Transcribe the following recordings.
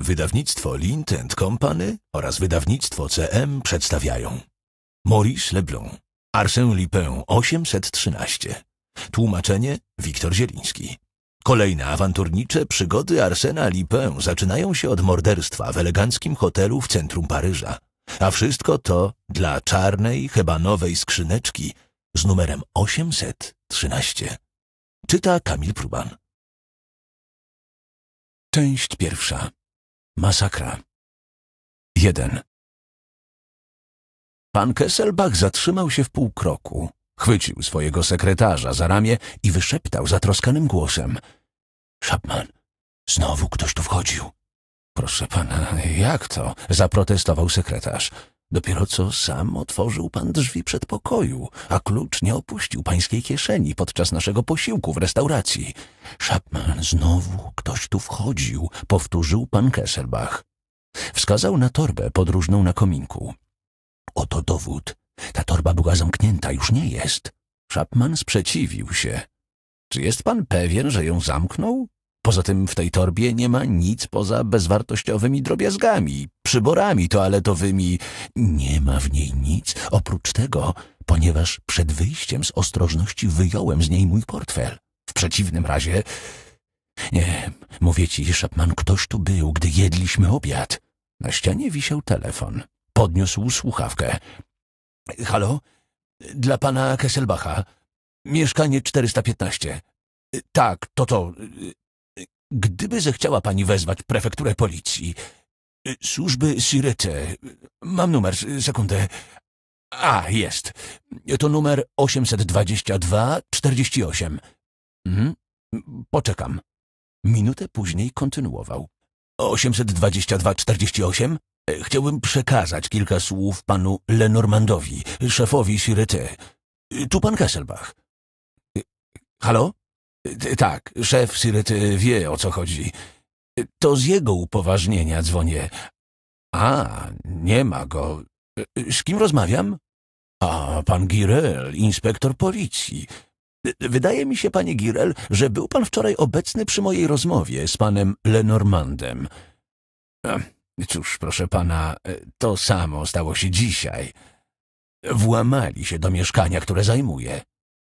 Wydawnictwo Lind Company oraz wydawnictwo CM przedstawiają Maurice Leblon, Arsène Lupin 813 Tłumaczenie Wiktor Zieliński Kolejne awanturnicze przygody Arsena Lupin zaczynają się od morderstwa w eleganckim hotelu w centrum Paryża. A wszystko to dla czarnej, hebanowej skrzyneczki z numerem 813. Czyta Kamil Pruban. Część pierwsza. Masakra. 1. Pan Kesselbach zatrzymał się w pół kroku, chwycił swojego sekretarza za ramię i wyszeptał zatroskanym głosem. Szapman, znowu ktoś tu wchodził. Proszę pana, jak to? zaprotestował sekretarz. Dopiero co sam otworzył pan drzwi przedpokoju, a klucz nie opuścił pańskiej kieszeni podczas naszego posiłku w restauracji. Szapman, znowu ktoś tu wchodził, powtórzył pan Kesselbach. Wskazał na torbę podróżną na kominku. Oto dowód. Ta torba była zamknięta, już nie jest. Szapman sprzeciwił się. Czy jest pan pewien, że ją zamknął? Poza tym w tej torbie nie ma nic poza bezwartościowymi drobiazgami, przyborami toaletowymi. Nie ma w niej nic oprócz tego, ponieważ przed wyjściem z ostrożności wyjąłem z niej mój portfel. W przeciwnym razie... Nie, mówię ci, Szapman, ktoś tu był, gdy jedliśmy obiad. Na ścianie wisiał telefon. Podniósł słuchawkę. Halo? Dla pana Kesselbacha. Mieszkanie 415. Tak, to to. Gdyby zechciała pani wezwać prefekturę policji, y, służby Sirete, mam numer, y, sekundę. A, jest. To numer 822-48. Mhm. Poczekam. Minutę później kontynuował. 822-48? E, chciałbym przekazać kilka słów panu Lenormandowi, szefowi Sirete. Y, tu pan Kesselbach. Halo? Tak, szef Syret wie, o co chodzi. To z jego upoważnienia dzwonię. A, nie ma go. Z kim rozmawiam? A, pan Girel, inspektor policji. Wydaje mi się, panie Girel, że był pan wczoraj obecny przy mojej rozmowie z panem Lenormandem. Cóż, proszę pana, to samo stało się dzisiaj. Włamali się do mieszkania, które zajmuje.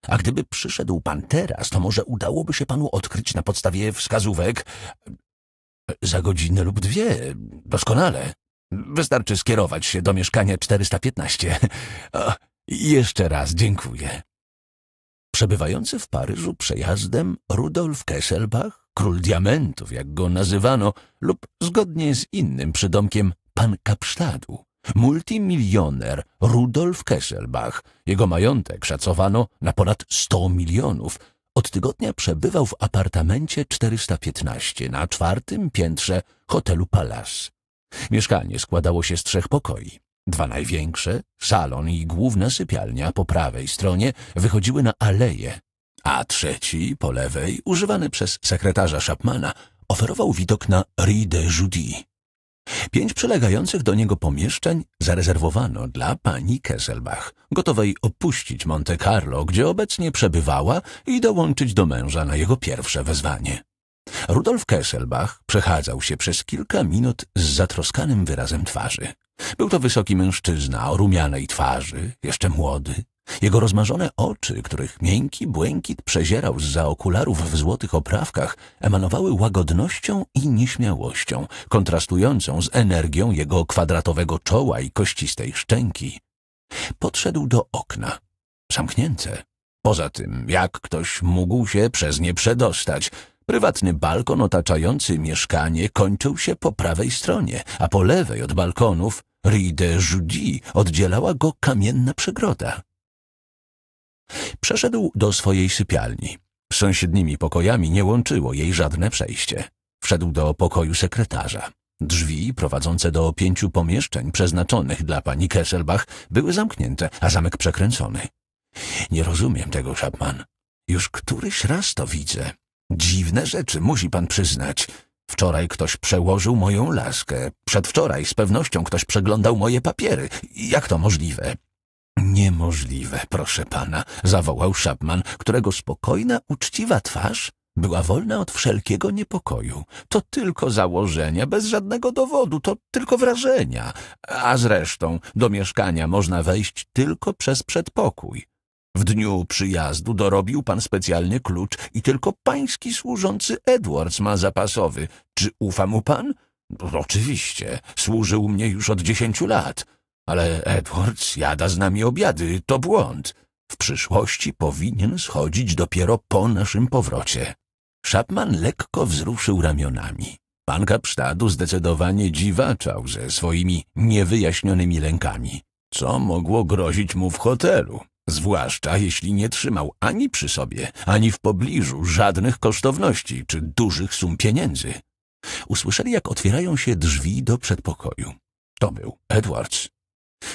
A gdyby przyszedł pan teraz, to może udałoby się panu odkryć na podstawie wskazówek e, za godzinę lub dwie. Doskonale. Wystarczy skierować się do mieszkania 415. O, jeszcze raz dziękuję. Przebywający w Paryżu przejazdem Rudolf Kesselbach, król diamentów, jak go nazywano, lub zgodnie z innym przydomkiem pan Kapsztadu, Multimilioner Rudolf Kesselbach, jego majątek szacowano na ponad 100 milionów, od tygodnia przebywał w apartamencie 415 na czwartym piętrze hotelu Palace. Mieszkanie składało się z trzech pokoi. Dwa największe, salon i główna sypialnia po prawej stronie wychodziły na aleję, a trzeci po lewej, używany przez sekretarza Chapmana, oferował widok na Rue de Judy. Pięć przylegających do niego pomieszczeń zarezerwowano dla pani Kesselbach, gotowej opuścić Monte Carlo, gdzie obecnie przebywała i dołączyć do męża na jego pierwsze wezwanie. Rudolf Kesselbach przechadzał się przez kilka minut z zatroskanym wyrazem twarzy. Był to wysoki mężczyzna o rumianej twarzy, jeszcze młody, jego rozmarzone oczy, których miękki błękit przezierał z za okularów w złotych oprawkach, emanowały łagodnością i nieśmiałością, kontrastującą z energią jego kwadratowego czoła i kościstej szczęki. Podszedł do okna, zamknięte. Poza tym, jak ktoś mógł się przez nie przedostać? Prywatny balkon otaczający mieszkanie kończył się po prawej stronie, a po lewej od balkonów Rue de Judy oddzielała go kamienna przegroda. Przeszedł do swojej sypialni. Z sąsiednimi pokojami nie łączyło jej żadne przejście. Wszedł do pokoju sekretarza. Drzwi prowadzące do pięciu pomieszczeń przeznaczonych dla pani Kesselbach były zamknięte, a zamek przekręcony. Nie rozumiem tego, Chapman. Już któryś raz to widzę. Dziwne rzeczy, musi pan przyznać. Wczoraj ktoś przełożył moją laskę. Przedwczoraj z pewnością ktoś przeglądał moje papiery. Jak to możliwe? Niemożliwe, proszę pana, zawołał Szabman, którego spokojna, uczciwa twarz była wolna od wszelkiego niepokoju. To tylko założenia, bez żadnego dowodu, to tylko wrażenia. A zresztą do mieszkania można wejść tylko przez przedpokój. W dniu przyjazdu dorobił pan specjalny klucz i tylko pański służący Edwards ma zapasowy. Czy ufa mu pan? Oczywiście, służył mnie już od dziesięciu lat. Ale Edwards jada z nami obiady, to błąd. W przyszłości powinien schodzić dopiero po naszym powrocie. Szapman lekko wzruszył ramionami. Pan Kapsztadu zdecydowanie dziwaczał ze swoimi niewyjaśnionymi lękami. Co mogło grozić mu w hotelu? Zwłaszcza jeśli nie trzymał ani przy sobie, ani w pobliżu żadnych kosztowności czy dużych sum pieniędzy. Usłyszeli, jak otwierają się drzwi do przedpokoju. To był Edwards.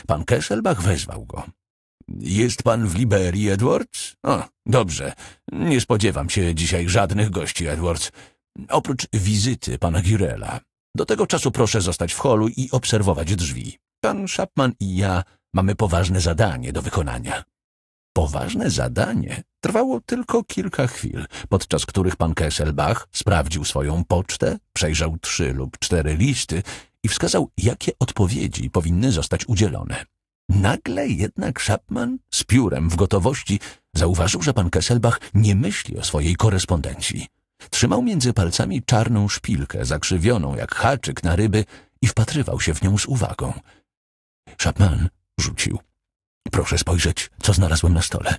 Pan Kesselbach wezwał go. Jest pan w Liberii, Edwards? O, dobrze. Nie spodziewam się dzisiaj żadnych gości, Edwards. Oprócz wizyty pana Girela. Do tego czasu proszę zostać w holu i obserwować drzwi. Pan Chapman i ja mamy poważne zadanie do wykonania. Poważne zadanie trwało tylko kilka chwil, podczas których pan Kesselbach sprawdził swoją pocztę, przejrzał trzy lub cztery listy i wskazał, jakie odpowiedzi powinny zostać udzielone. Nagle jednak Szapman z piórem w gotowości zauważył, że pan Kesselbach nie myśli o swojej korespondencji. Trzymał między palcami czarną szpilkę, zakrzywioną jak haczyk na ryby i wpatrywał się w nią z uwagą. Szapman rzucił. Proszę spojrzeć, co znalazłem na stole.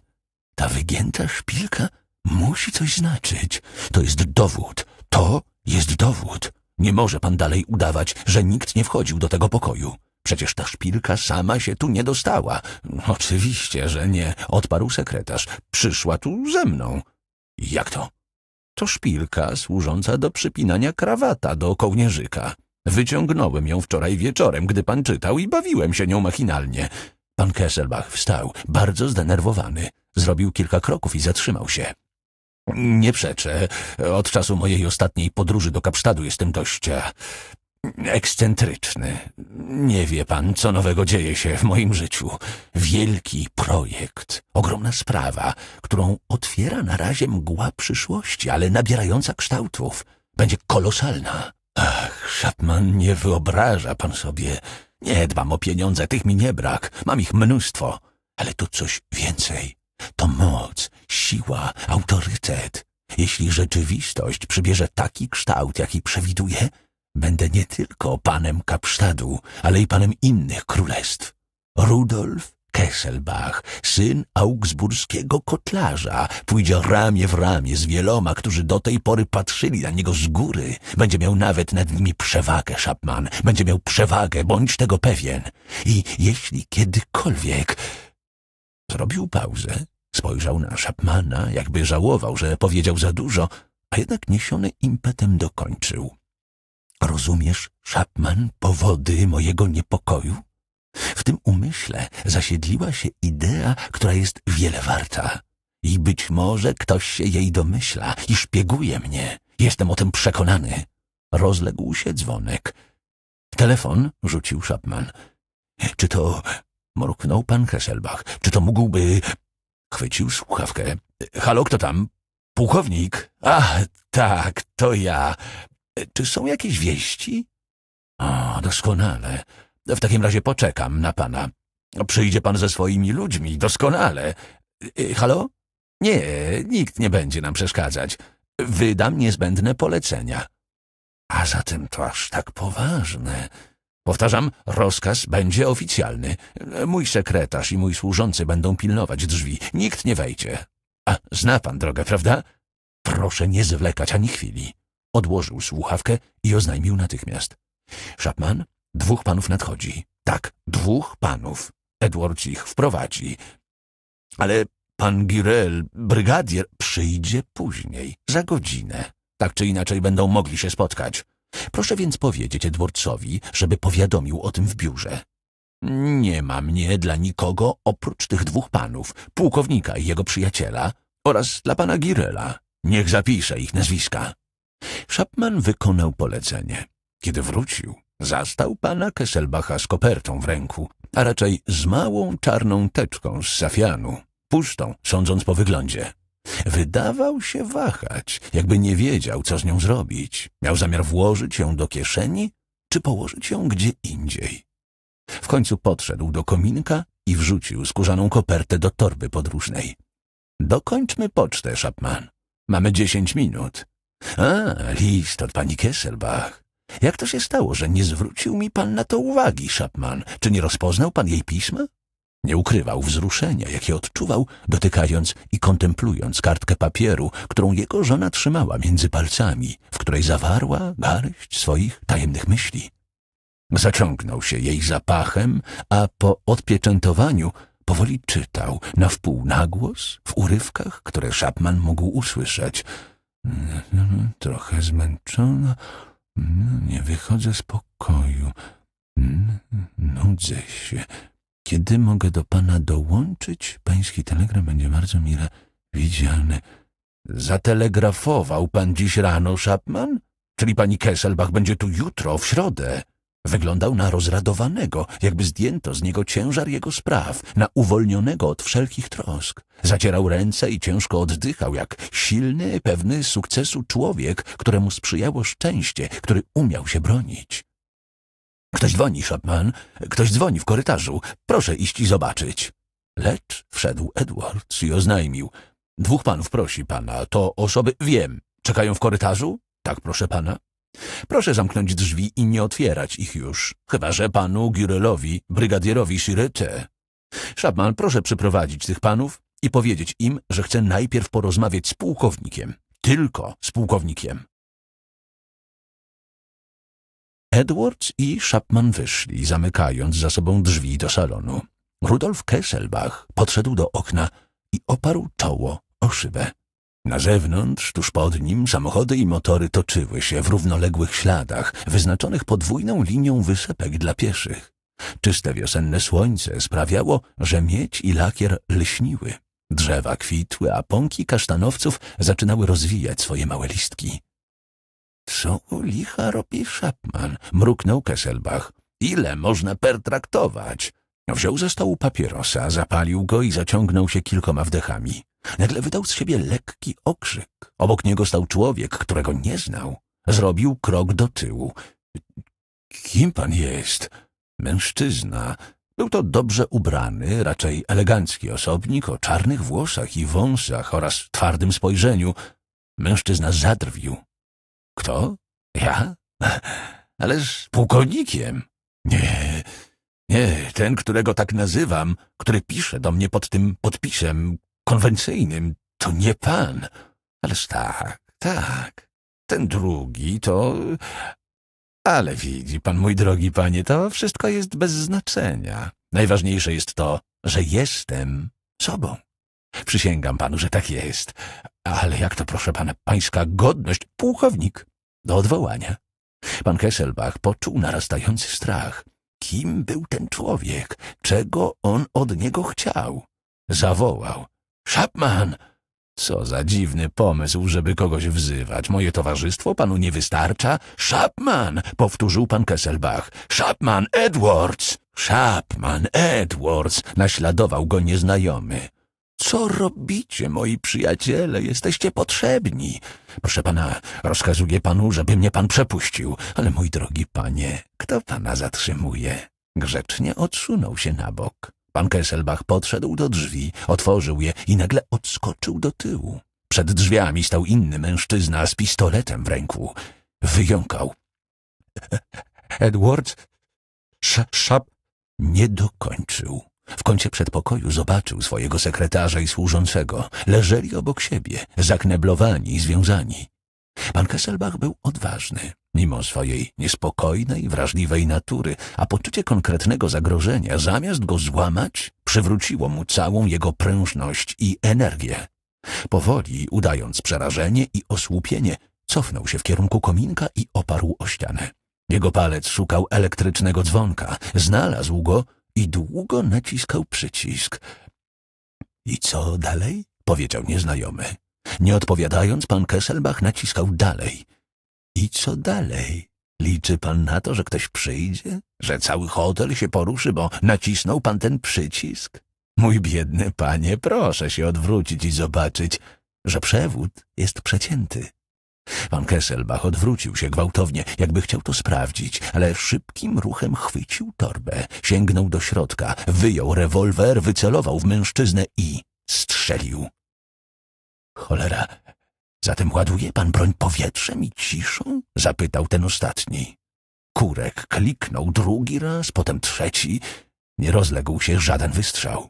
Ta wygięta szpilka musi coś znaczyć. To jest dowód. To jest dowód. Nie może pan dalej udawać, że nikt nie wchodził do tego pokoju. Przecież ta szpilka sama się tu nie dostała. Oczywiście, że nie, odparł sekretarz. Przyszła tu ze mną. Jak to? To szpilka służąca do przypinania krawata do kołnierzyka. Wyciągnąłem ją wczoraj wieczorem, gdy pan czytał i bawiłem się nią machinalnie. Pan Kesselbach wstał, bardzo zdenerwowany. Zrobił kilka kroków i zatrzymał się. Nie przeczę. Od czasu mojej ostatniej podróży do Kapsztadu jestem dość e, ekscentryczny. Nie wie pan, co nowego dzieje się w moim życiu. Wielki projekt, ogromna sprawa, którą otwiera na razie mgła przyszłości, ale nabierająca kształtów. Będzie kolosalna. Ach, Szatman, nie wyobraża pan sobie. Nie dbam o pieniądze, tych mi nie brak. Mam ich mnóstwo. Ale tu coś więcej. To moc, siła, autorytet. Jeśli rzeczywistość przybierze taki kształt, jaki przewiduje, będę nie tylko panem Kapsztadu, ale i panem innych królestw. Rudolf Kesselbach, syn augsburskiego kotlarza, pójdzie ramię w ramię z wieloma, którzy do tej pory patrzyli na niego z góry. Będzie miał nawet nad nimi przewagę, Chapman. Będzie miał przewagę, bądź tego pewien. I jeśli kiedykolwiek... Zrobił pauzę, spojrzał na Chapmana, jakby żałował, że powiedział za dużo, a jednak niesiony impetem dokończył. Rozumiesz, Chapman, powody mojego niepokoju? W tym umyśle zasiedliła się idea, która jest wiele warta. I być może ktoś się jej domyśla i szpieguje mnie. Jestem o tym przekonany. Rozległ się dzwonek. Telefon rzucił Chapman. Czy to Mruknął pan Heselbach. Czy to mógłby... Chwycił słuchawkę. Halo, kto tam? Pułkownik? Ach, tak, to ja. Czy są jakieś wieści? O, doskonale. W takim razie poczekam na pana. Przyjdzie pan ze swoimi ludźmi, doskonale. Halo? Nie, nikt nie będzie nam przeszkadzać. Wydam niezbędne polecenia. A zatem to aż tak poważne. Powtarzam, rozkaz będzie oficjalny. Mój sekretarz i mój służący będą pilnować drzwi. Nikt nie wejdzie. A zna pan drogę, prawda? Proszę nie zwlekać ani chwili. Odłożył słuchawkę i oznajmił natychmiast. Szapman, dwóch panów nadchodzi. Tak, dwóch panów. Edward ich wprowadzi. Ale pan Girel, brygadier, przyjdzie później, za godzinę. Tak czy inaczej będą mogli się spotkać. Proszę więc powiedzieć Edwardsowi, żeby powiadomił o tym w biurze. Nie ma mnie dla nikogo oprócz tych dwóch panów, pułkownika i jego przyjaciela oraz dla pana Girela. Niech zapisze ich nazwiska. Chapman wykonał polecenie. Kiedy wrócił, zastał pana Kesselbacha z kopertą w ręku, a raczej z małą czarną teczką z safianu, pustą, sądząc po wyglądzie. Wydawał się wahać, jakby nie wiedział, co z nią zrobić. Miał zamiar włożyć ją do kieszeni, czy położyć ją gdzie indziej. W końcu podszedł do kominka i wrzucił skórzaną kopertę do torby podróżnej. Dokończmy pocztę, Szapman. Mamy dziesięć minut. A, list od pani Kesselbach. Jak to się stało, że nie zwrócił mi pan na to uwagi, Szapman? Czy nie rozpoznał pan jej pisma? Nie ukrywał wzruszenia, jakie odczuwał, dotykając i kontemplując kartkę papieru, którą jego żona trzymała między palcami, w której zawarła garść swoich tajemnych myśli. Zaciągnął się jej zapachem, a po odpieczętowaniu powoli czytał, na wpół nagłos, w urywkach, które Szapman mógł usłyszeć. Mm, trochę zmęczona, mm, nie wychodzę z pokoju, mm, nudzę się, kiedy mogę do pana dołączyć? Pański telegram będzie bardzo mile widzialny. Zatelegrafował pan dziś rano, Chapman? Czyli pani Kesselbach będzie tu jutro, w środę. Wyglądał na rozradowanego, jakby zdjęto z niego ciężar jego spraw, na uwolnionego od wszelkich trosk. Zacierał ręce i ciężko oddychał, jak silny, pewny sukcesu człowiek, któremu sprzyjało szczęście, który umiał się bronić. Ktoś dzwoni, Chopin. Ktoś dzwoni w korytarzu. Proszę iść i zobaczyć. Lecz wszedł Edwards i oznajmił. Dwóch panów prosi pana. To osoby... Wiem. Czekają w korytarzu? Tak, proszę pana. Proszę zamknąć drzwi i nie otwierać ich już. Chyba, że panu Girelowi, brygadierowi Shirete. Szabman, proszę przyprowadzić tych panów i powiedzieć im, że chcę najpierw porozmawiać z pułkownikiem. Tylko z pułkownikiem. Edwards i Chapman wyszli, zamykając za sobą drzwi do salonu. Rudolf Kesselbach podszedł do okna i oparł czoło o szybę. Na zewnątrz, tuż pod nim, samochody i motory toczyły się w równoległych śladach, wyznaczonych podwójną linią wysepek dla pieszych. Czyste wiosenne słońce sprawiało, że miedź i lakier lśniły. Drzewa kwitły, a pąki kasztanowców zaczynały rozwijać swoje małe listki. Co u licha robi Szapman? Mruknął Kesselbach. Ile można pertraktować? Wziął ze stołu papierosa, zapalił go i zaciągnął się kilkoma wdechami. Nagle wydał z siebie lekki okrzyk. Obok niego stał człowiek, którego nie znał. Zrobił krok do tyłu. Kim pan jest? Mężczyzna. Był to dobrze ubrany, raczej elegancki osobnik o czarnych włosach i wąsach oraz twardym spojrzeniu. Mężczyzna zadrwił. Kto? Ja? Ależ pułkownikiem. Nie, nie, ten, którego tak nazywam, który pisze do mnie pod tym podpisem konwencyjnym, to nie pan. Ależ tak, tak. Ten drugi to... Ale widzi pan, mój drogi panie, to wszystko jest bez znaczenia. Najważniejsze jest to, że jestem sobą. Przysięgam panu, że tak jest. Ale jak to, proszę pana, pańska godność, pułkownik, do odwołania. Pan Kesselbach poczuł narastający strach. Kim był ten człowiek? Czego on od niego chciał? Zawołał. Szapman! Co za dziwny pomysł, żeby kogoś wzywać. Moje towarzystwo panu nie wystarcza? Szapman! Powtórzył pan Kesselbach. Szapman Edwards! Szapman Edwards! Naśladował go nieznajomy. Co robicie, moi przyjaciele? Jesteście potrzebni. Proszę pana, rozkazuję panu, żeby mnie pan przepuścił. Ale mój drogi panie, kto pana zatrzymuje? Grzecznie odsunął się na bok. Pan Kesselbach podszedł do drzwi, otworzył je i nagle odskoczył do tyłu. Przed drzwiami stał inny mężczyzna z pistoletem w ręku. Wyjąkał. Edward? Sz szap? Nie dokończył. W kącie przedpokoju zobaczył swojego sekretarza i służącego. Leżeli obok siebie, zakneblowani i związani. Pan Kesselbach był odważny, mimo swojej niespokojnej, wrażliwej natury, a poczucie konkretnego zagrożenia, zamiast go złamać, przywróciło mu całą jego prężność i energię. Powoli, udając przerażenie i osłupienie, cofnął się w kierunku kominka i oparł o ścianę. Jego palec szukał elektrycznego dzwonka, znalazł go i długo naciskał przycisk. I co dalej? powiedział nieznajomy. Nie odpowiadając, pan Kesselbach naciskał dalej. I co dalej? Liczy pan na to, że ktoś przyjdzie? Że cały hotel się poruszy, bo nacisnął pan ten przycisk? Mój biedny panie, proszę się odwrócić i zobaczyć, że przewód jest przecięty. Pan Kesselbach odwrócił się gwałtownie, jakby chciał to sprawdzić, ale szybkim ruchem chwycił torbę, sięgnął do środka, wyjął rewolwer, wycelował w mężczyznę i strzelił. Cholera, zatem ładuje pan broń powietrzem i ciszą? Zapytał ten ostatni. Kurek kliknął drugi raz, potem trzeci. Nie rozległ się żaden wystrzał.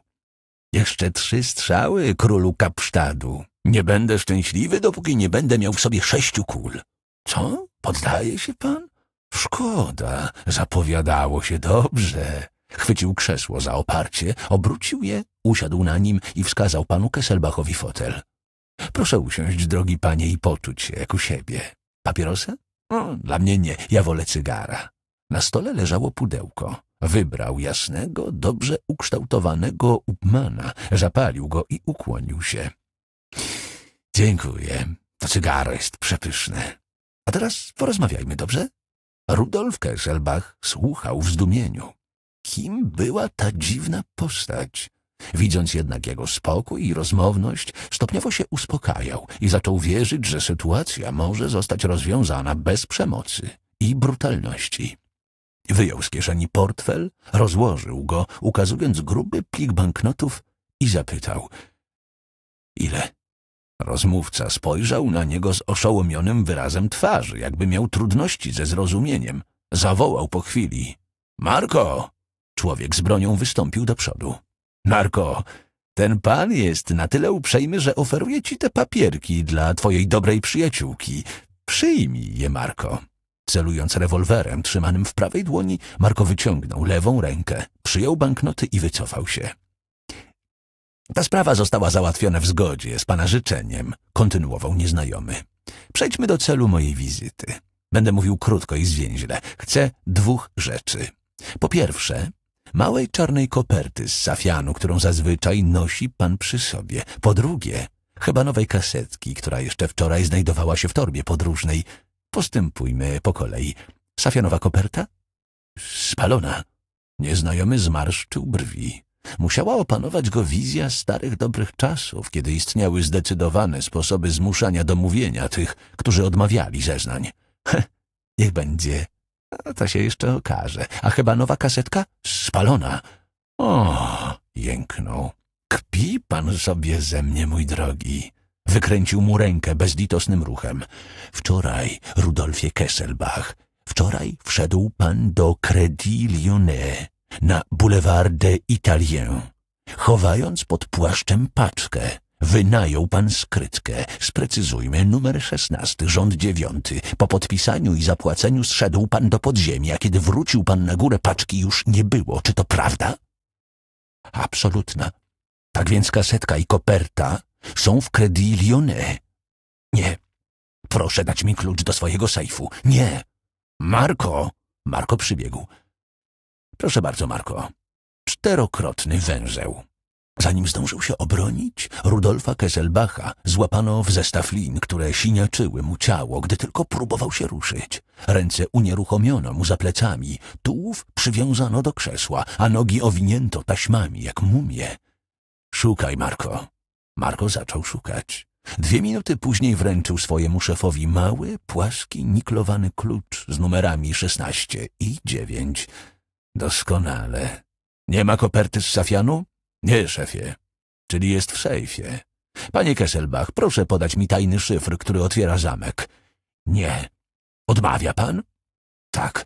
Jeszcze trzy strzały, królu kapsztadu, nie będę szczęśliwy, dopóki nie będę miał w sobie sześciu kul. Co? Poddaje się pan? Szkoda, zapowiadało się dobrze. Chwycił krzesło za oparcie, obrócił je, usiadł na nim i wskazał panu Kesselbachowi fotel. Proszę usiąść, drogi panie, i poczuć się jak u siebie. Papierosa? No, dla mnie nie, ja wolę cygara. Na stole leżało pudełko. Wybrał jasnego, dobrze ukształtowanego upmana, zapalił go i ukłonił się. Dziękuję. To cygaro jest przepyszne. A teraz porozmawiajmy, dobrze? Rudolf Kesselbach słuchał w zdumieniu. Kim była ta dziwna postać? Widząc jednak jego spokój i rozmowność, stopniowo się uspokajał i zaczął wierzyć, że sytuacja może zostać rozwiązana bez przemocy i brutalności. Wyjął z kieszeni portfel, rozłożył go, ukazując gruby plik banknotów i zapytał — Ile? Rozmówca spojrzał na niego z oszołomionym wyrazem twarzy, jakby miał trudności ze zrozumieniem. Zawołał po chwili. Marko! Człowiek z bronią wystąpił do przodu. Marko, ten pan jest na tyle uprzejmy, że oferuje ci te papierki dla twojej dobrej przyjaciółki. Przyjmij je, Marko. Celując rewolwerem trzymanym w prawej dłoni, Marko wyciągnął lewą rękę, przyjął banknoty i wycofał się. Ta sprawa została załatwiona w zgodzie z pana życzeniem, kontynuował nieznajomy. Przejdźmy do celu mojej wizyty. Będę mówił krótko i zwięźle. Chcę dwóch rzeczy. Po pierwsze, małej czarnej koperty z safianu, którą zazwyczaj nosi pan przy sobie. Po drugie, chyba nowej kasetki, która jeszcze wczoraj znajdowała się w torbie podróżnej. Postępujmy po kolei. Safianowa koperta? Spalona. Nieznajomy zmarszczył brwi. Musiała opanować go wizja starych dobrych czasów, kiedy istniały zdecydowane sposoby zmuszania do mówienia tych, którzy odmawiali zeznań. Heh, niech będzie. To się jeszcze okaże. A chyba nowa kasetka? Spalona. O, jęknął. Kpi pan sobie ze mnie, mój drogi. Wykręcił mu rękę bezlitosnym ruchem. Wczoraj, Rudolfie Kesselbach, wczoraj wszedł pan do Credit Lyonnais na Boulevard de Italien. Chowając pod płaszczem paczkę, wynajął pan skrytkę. Sprecyzujmy, numer szesnasty, rząd dziewiąty. Po podpisaniu i zapłaceniu zszedł pan do podziemia. Kiedy wrócił pan na górę, paczki już nie było. Czy to prawda? Absolutna. Tak więc kasetka i koperta są w Credit Lyonnais. Nie. Proszę dać mi klucz do swojego sejfu. Nie. Marko! Marko przybiegł. Proszę bardzo, Marko. Czterokrotny węzeł. Zanim zdążył się obronić, Rudolfa Kesselbacha złapano w zestaw lin, które siniaczyły mu ciało, gdy tylko próbował się ruszyć. Ręce unieruchomiono mu za plecami, tułów przywiązano do krzesła, a nogi owinięto taśmami, jak mumie. Szukaj, Marko. Marko zaczął szukać. Dwie minuty później wręczył swojemu szefowi mały, płaski, niklowany klucz z numerami 16 i 9. Doskonale. Nie ma koperty z safianu? Nie, szefie. Czyli jest w szejfie. Panie Kesselbach, proszę podać mi tajny szyfr, który otwiera zamek. Nie. Odmawia pan? Tak.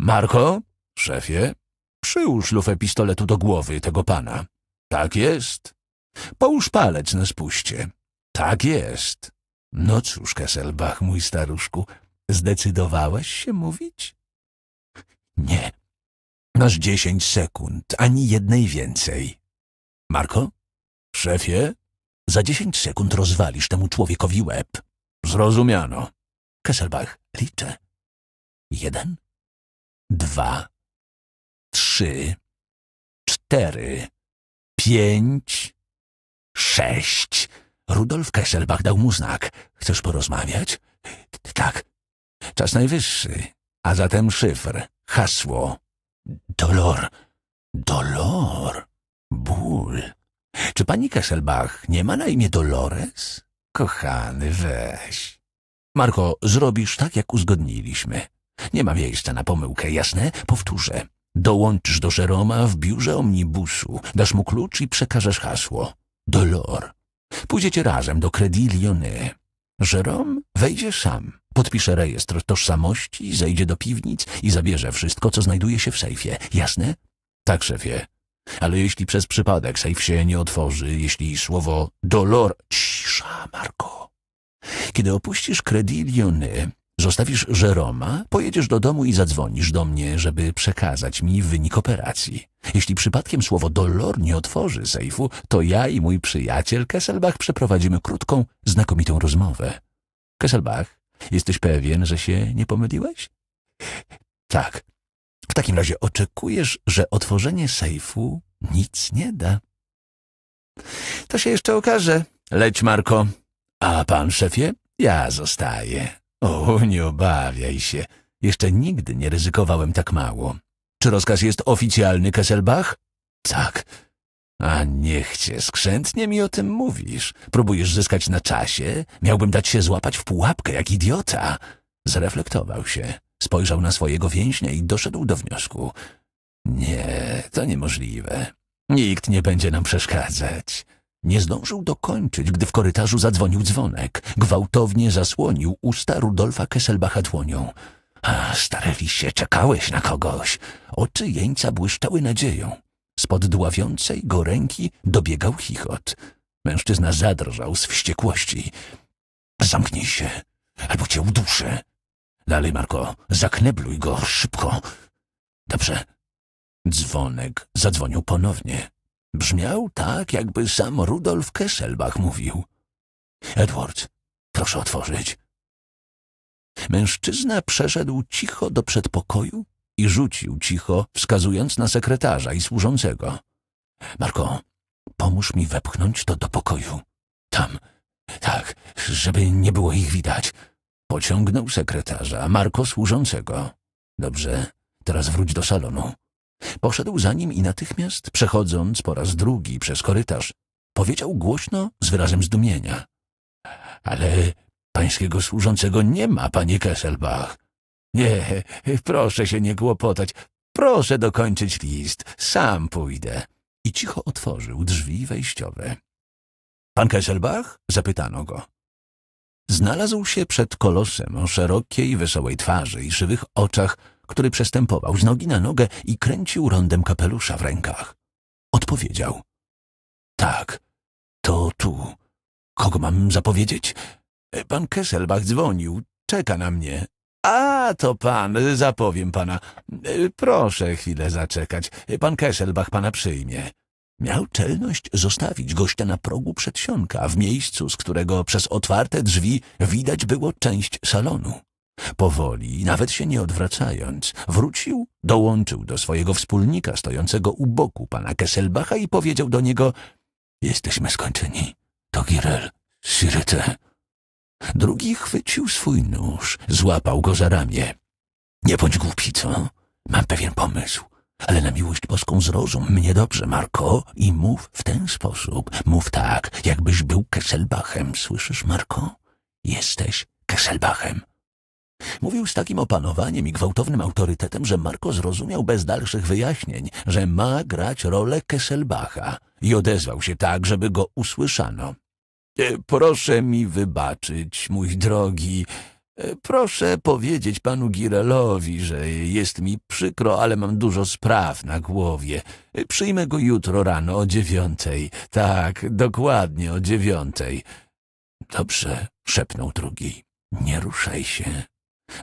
Marko? Szefie? Przyłóż lufę pistoletu do głowy tego pana. Tak jest. Połóż palec na spuście. Tak jest. No cóż, Kesselbach, mój staruszku, zdecydowałeś się mówić? Nie. Masz dziesięć sekund, ani jednej więcej. Marko? Szefie? Za dziesięć sekund rozwalisz temu człowiekowi łeb. Zrozumiano. Kesselbach, liczę. Jeden, dwa, trzy, cztery, pięć, sześć. Rudolf Kesselbach dał mu znak. Chcesz porozmawiać? Tak. Czas najwyższy. A zatem szyfr, hasło, Dolor, dolor, ból. Czy pani Kesselbach nie ma na imię Dolores? Kochany, weź. Marko, zrobisz tak, jak uzgodniliśmy. Nie ma miejsca na pomyłkę, jasne? Powtórzę. Dołączysz do Żeroma w biurze omnibusu, dasz mu klucz i przekażesz hasło. Dolor. Pójdziecie razem do Crediliony. Jerome wejdzie sam, podpisze rejestr tożsamości, zejdzie do piwnic i zabierze wszystko, co znajduje się w sejfie. Jasne? Tak, szefie. Ale jeśli przez przypadek sejf się nie otworzy, jeśli słowo dolor... Cisza, Marko. Kiedy opuścisz Credit Zostawisz Żeroma, pojedziesz do domu i zadzwonisz do mnie, żeby przekazać mi wynik operacji. Jeśli przypadkiem słowo dolor nie otworzy sejfu, to ja i mój przyjaciel Kesselbach przeprowadzimy krótką, znakomitą rozmowę. Kesselbach, jesteś pewien, że się nie pomyliłeś? Tak. W takim razie oczekujesz, że otworzenie sejfu nic nie da. To się jeszcze okaże. Leć, Marko. A pan, szefie? Ja zostaję. O, nie obawiaj się. Jeszcze nigdy nie ryzykowałem tak mało. Czy rozkaz jest oficjalny, Kesselbach? Tak. A niech cię, skrzętnie mi o tym mówisz. Próbujesz zyskać na czasie? Miałbym dać się złapać w pułapkę, jak idiota. Zreflektował się. Spojrzał na swojego więźnia i doszedł do wniosku. Nie, to niemożliwe. Nikt nie będzie nam przeszkadzać. Nie zdążył dokończyć, gdy w korytarzu zadzwonił dzwonek. Gwałtownie zasłonił usta Rudolfa Kesselbacha dłonią. A, stare lisie, czekałeś na kogoś. Oczy jeńca błyszczały nadzieją. Spod dławiącej go ręki dobiegał chichot. Mężczyzna zadrżał z wściekłości. Zamknij się, albo cię uduszę. Dalej, Marko, zaknebluj go szybko. Dobrze. Dzwonek zadzwonił ponownie. Brzmiał tak, jakby sam Rudolf Kesselbach mówił. Edward, proszę otworzyć. Mężczyzna przeszedł cicho do przedpokoju i rzucił cicho, wskazując na sekretarza i służącego. Marko, pomóż mi wepchnąć to do pokoju. Tam, tak, żeby nie było ich widać. Pociągnął sekretarza, Marko służącego. Dobrze, teraz wróć do salonu. Poszedł za nim i natychmiast, przechodząc po raz drugi przez korytarz, powiedział głośno z wyrazem zdumienia. Ale pańskiego służącego nie ma, panie Kesselbach. Nie, proszę się nie kłopotać. Proszę dokończyć list. Sam pójdę. I cicho otworzył drzwi wejściowe. Pan Kesselbach? Zapytano go. Znalazł się przed kolosem o szerokiej, wesołej twarzy i żywych oczach, który przestępował z nogi na nogę i kręcił rondem kapelusza w rękach. Odpowiedział. Tak, to tu. Kogo mam zapowiedzieć? Pan Kesselbach dzwonił. Czeka na mnie. A, to pan, zapowiem pana. Proszę chwilę zaczekać. Pan Kesselbach pana przyjmie. Miał czelność zostawić gościa na progu przedsionka, w miejscu, z którego przez otwarte drzwi widać było część salonu. Powoli, nawet się nie odwracając, wrócił, dołączył do swojego wspólnika stojącego u boku pana Kesselbacha i powiedział do niego — Jesteśmy skończeni. To Girel, Sirete. Drugi chwycił swój nóż, złapał go za ramię. — Nie bądź głupi, co? Mam pewien pomysł. Ale na miłość boską zrozum mnie dobrze, Marko, i mów w ten sposób. Mów tak, jakbyś był Kesselbachem. Słyszysz, Marko? Jesteś Kesselbachem. Mówił z takim opanowaniem i gwałtownym autorytetem, że Marko zrozumiał bez dalszych wyjaśnień, że ma grać rolę Kesselbacha i odezwał się tak, żeby go usłyszano. E, proszę mi wybaczyć, mój drogi. E, proszę powiedzieć panu Girelowi, że jest mi przykro, ale mam dużo spraw na głowie. E, przyjmę go jutro rano o dziewiątej. Tak, dokładnie o dziewiątej. Dobrze, szepnął drugi. Nie ruszaj się.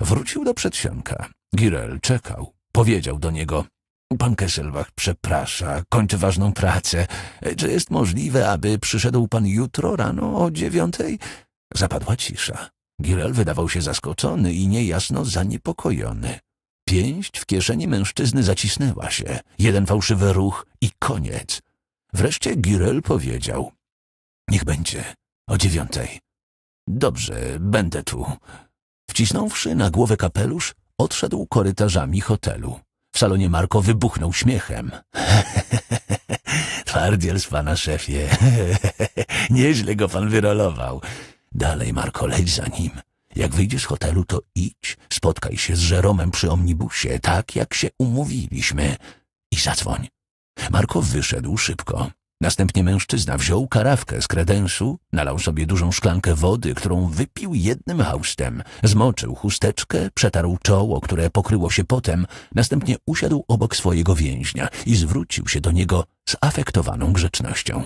Wrócił do przedsionka. Girel czekał. Powiedział do niego. Pan Kesselbach przeprasza, kończy ważną pracę. Czy jest możliwe, aby przyszedł pan jutro rano o dziewiątej? Zapadła cisza. Girel wydawał się zaskoczony i niejasno zaniepokojony. Pięść w kieszeni mężczyzny zacisnęła się. Jeden fałszywy ruch i koniec. Wreszcie Girel powiedział. Niech będzie. O dziewiątej. Dobrze, będę tu. Wcisnąwszy na głowę kapelusz, odszedł korytarzami hotelu. W salonie Marko wybuchnął śmiechem. Twardziel z pana szefie. Nieźle go pan wyrolował. Dalej, Marko, leć za nim. Jak wyjdziesz z hotelu, to idź, spotkaj się z Żeromem przy omnibusie, tak jak się umówiliśmy. I zadzwoń. Marko wyszedł szybko. Następnie mężczyzna wziął karawkę z kredensu, nalał sobie dużą szklankę wody, którą wypił jednym haustem, zmoczył chusteczkę, przetarł czoło, które pokryło się potem, następnie usiadł obok swojego więźnia i zwrócił się do niego z afektowaną grzecznością.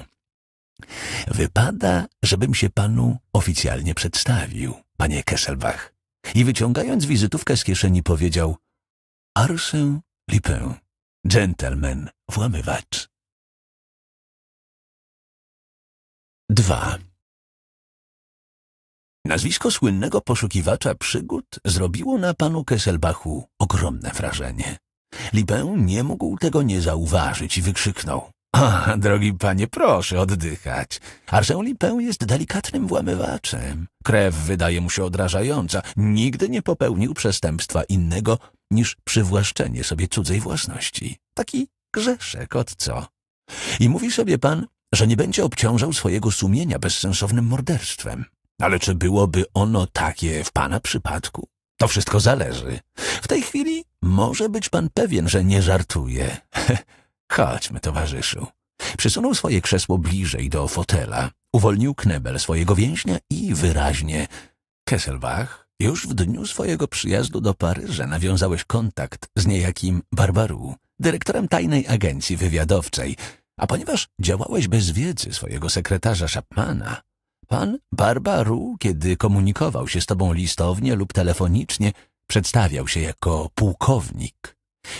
Wypada, żebym się panu oficjalnie przedstawił, panie Kesselbach. I wyciągając wizytówkę z kieszeni powiedział Arsène Lupin, gentleman, włamywacz. 2. Nazwisko słynnego poszukiwacza przygód zrobiło na panu Kesselbachu ogromne wrażenie. Lipę nie mógł tego nie zauważyć i wykrzyknął. A, drogi panie, proszę oddychać. Arsène Lipę jest delikatnym włamywaczem. Krew wydaje mu się odrażająca. Nigdy nie popełnił przestępstwa innego niż przywłaszczenie sobie cudzej własności. Taki grzeszek, od co? I mówi sobie pan, że nie będzie obciążał swojego sumienia bezsensownym morderstwem. Ale czy byłoby ono takie w pana przypadku? To wszystko zależy. W tej chwili może być pan pewien, że nie żartuje. Chodźmy, towarzyszu. Przysunął swoje krzesło bliżej do fotela, uwolnił knebel swojego więźnia i wyraźnie Kesselbach, już w dniu swojego przyjazdu do Paryża nawiązałeś kontakt z niejakim Barbaru, dyrektorem tajnej agencji wywiadowczej – a ponieważ działałeś bez wiedzy swojego sekretarza Chapmana, pan Barbaru, kiedy komunikował się z tobą listownie lub telefonicznie, przedstawiał się jako pułkownik.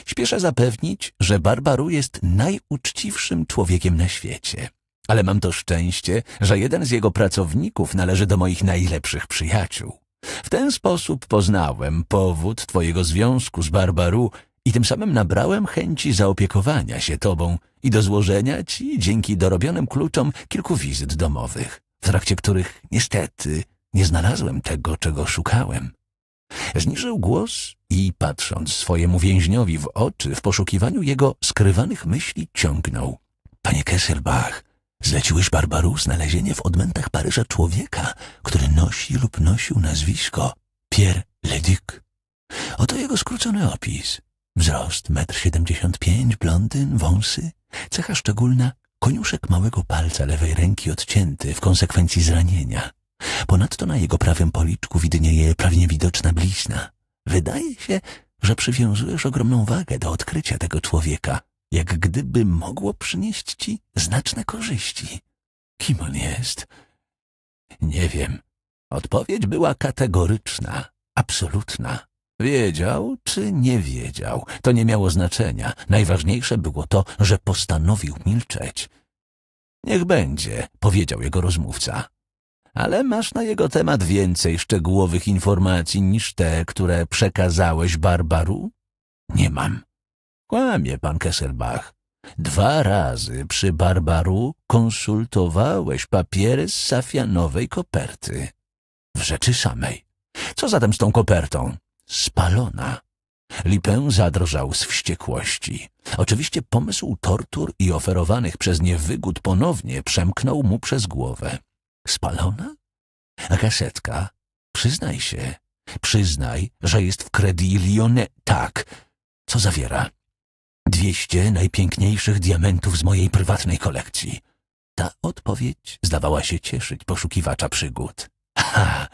Śpieszę zapewnić, że Barbaru jest najuczciwszym człowiekiem na świecie. Ale mam to szczęście, że jeden z jego pracowników należy do moich najlepszych przyjaciół. W ten sposób poznałem powód twojego związku z Barbaru i tym samym nabrałem chęci zaopiekowania się tobą i do złożenia ci dzięki dorobionym kluczom kilku wizyt domowych, w trakcie których niestety nie znalazłem tego, czego szukałem. Zniżył głos i patrząc swojemu więźniowi w oczy w poszukiwaniu jego skrywanych myśli ciągnął. Panie Kesselbach, zleciłeś Barbaru znalezienie w odmętach Paryża człowieka, który nosi lub nosił nazwisko Pierre Leduc. Oto jego skrócony opis. Wzrost 1,75 m, blondyn, wąsy. Cecha szczególna koniuszek małego palca lewej ręki odcięty w konsekwencji zranienia. Ponadto na jego prawym policzku widnieje prawie widoczna blizna. Wydaje się, że przywiązujesz ogromną wagę do odkrycia tego człowieka, jak gdyby mogło przynieść ci znaczne korzyści. Kim on jest? Nie wiem. Odpowiedź była kategoryczna, absolutna. Wiedział czy nie wiedział, to nie miało znaczenia. Najważniejsze było to, że postanowił milczeć. Niech będzie, powiedział jego rozmówca. Ale masz na jego temat więcej szczegółowych informacji niż te, które przekazałeś Barbaru? Nie mam. Kłamie pan Kesselbach. Dwa razy przy Barbaru konsultowałeś papiery z safianowej koperty. W rzeczy samej. Co zatem z tą kopertą? spalona. Lipę zadrżał z wściekłości. Oczywiście pomysł tortur i oferowanych przez nie wygód ponownie przemknął mu przez głowę. Spalona? A kasetka? Przyznaj się. Przyznaj, że jest w Credit Lyonnais. Tak. Co zawiera? Dwieście najpiękniejszych diamentów z mojej prywatnej kolekcji. Ta odpowiedź zdawała się cieszyć poszukiwacza przygód. Ha!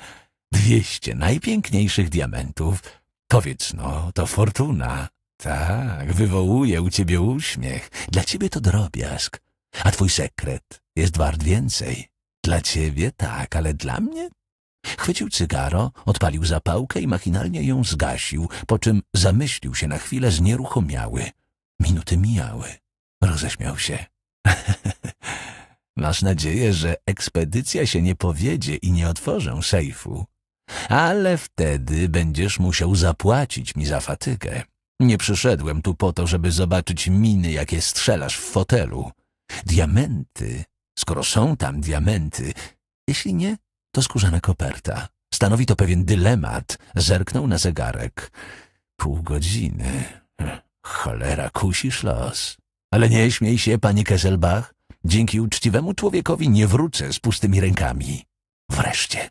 Dwieście najpiękniejszych diamentów. Powiedz no, to fortuna. Tak, wywołuje u ciebie uśmiech. Dla ciebie to drobiazg, a twój sekret jest wart więcej. Dla ciebie tak, ale dla mnie? Chwycił cygaro, odpalił zapałkę i machinalnie ją zgasił, po czym zamyślił się na chwilę znieruchomiały. Minuty mijały. Roześmiał się. Masz nadzieję, że ekspedycja się nie powiedzie i nie otworzę sejfu. Ale wtedy będziesz musiał zapłacić mi za fatygę. Nie przyszedłem tu po to, żeby zobaczyć miny, jakie strzelasz w fotelu. Diamenty, skoro są tam diamenty, jeśli nie, to skórzana koperta. Stanowi to pewien dylemat. Zerknął na zegarek. Pół godziny. Cholera, kusisz los. Ale nie śmiej się, pani Kesselbach. Dzięki uczciwemu człowiekowi nie wrócę z pustymi rękami. Wreszcie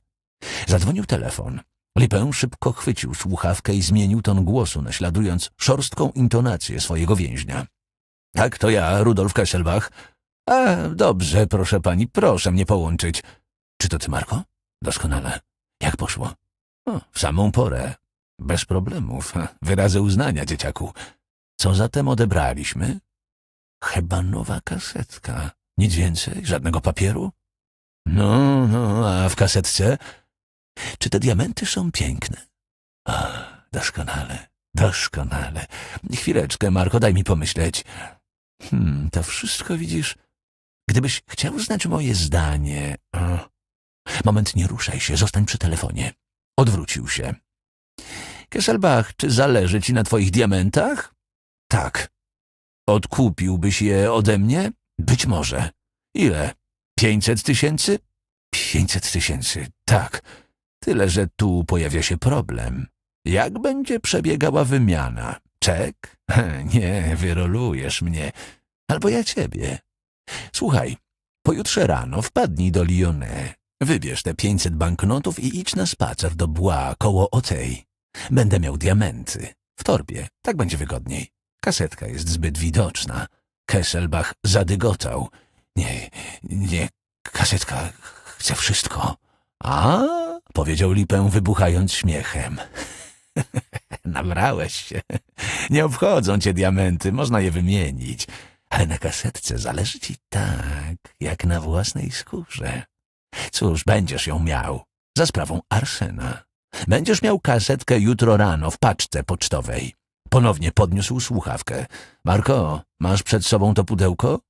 Zadzwonił telefon. Lipę szybko chwycił słuchawkę i zmienił ton głosu, naśladując szorstką intonację swojego więźnia. — Tak, to ja, Rudolf Kesselbach. — A, dobrze, proszę pani, proszę mnie połączyć. — Czy to ty, Marko? — Doskonale. — Jak poszło? O, — W samą porę. — Bez problemów. Wyrazy uznania, dzieciaku. Co zatem odebraliśmy? — Chyba nowa kasetka. Nic więcej? Żadnego papieru? — No, no, a w kasetce? Czy te diamenty są piękne? Ach, doskonale, doskonale. Chwileczkę, Marko, daj mi pomyśleć. Hmm, to wszystko widzisz. Gdybyś chciał znać moje zdanie... Moment, nie ruszaj się, zostań przy telefonie. Odwrócił się. Kesselbach, czy zależy ci na twoich diamentach? Tak. Odkupiłbyś je ode mnie? Być może. Ile? Pięćset tysięcy? Pięćset tysięcy, tak. Tyle, że tu pojawia się problem. Jak będzie przebiegała wymiana? Czek? Nie, wyrolujesz mnie. Albo ja ciebie. Słuchaj, pojutrze rano wpadnij do Lyonę. Wybierz te pięćset banknotów i idź na spacer do Bła koło Otej. Będę miał diamenty. W torbie, tak będzie wygodniej. Kasetka jest zbyt widoczna. Kesselbach zadygotał. Nie, nie, kasetka chce wszystko. A, powiedział Lipę, wybuchając śmiechem. Nabrałeś się. Nie obchodzą cię diamenty, można je wymienić. Ale na kasetce zależy ci tak, jak na własnej skórze. Cóż, będziesz ją miał. Za sprawą Arsena. Będziesz miał kasetkę jutro rano w paczce pocztowej. Ponownie podniósł słuchawkę. Marko, masz przed sobą to pudełko?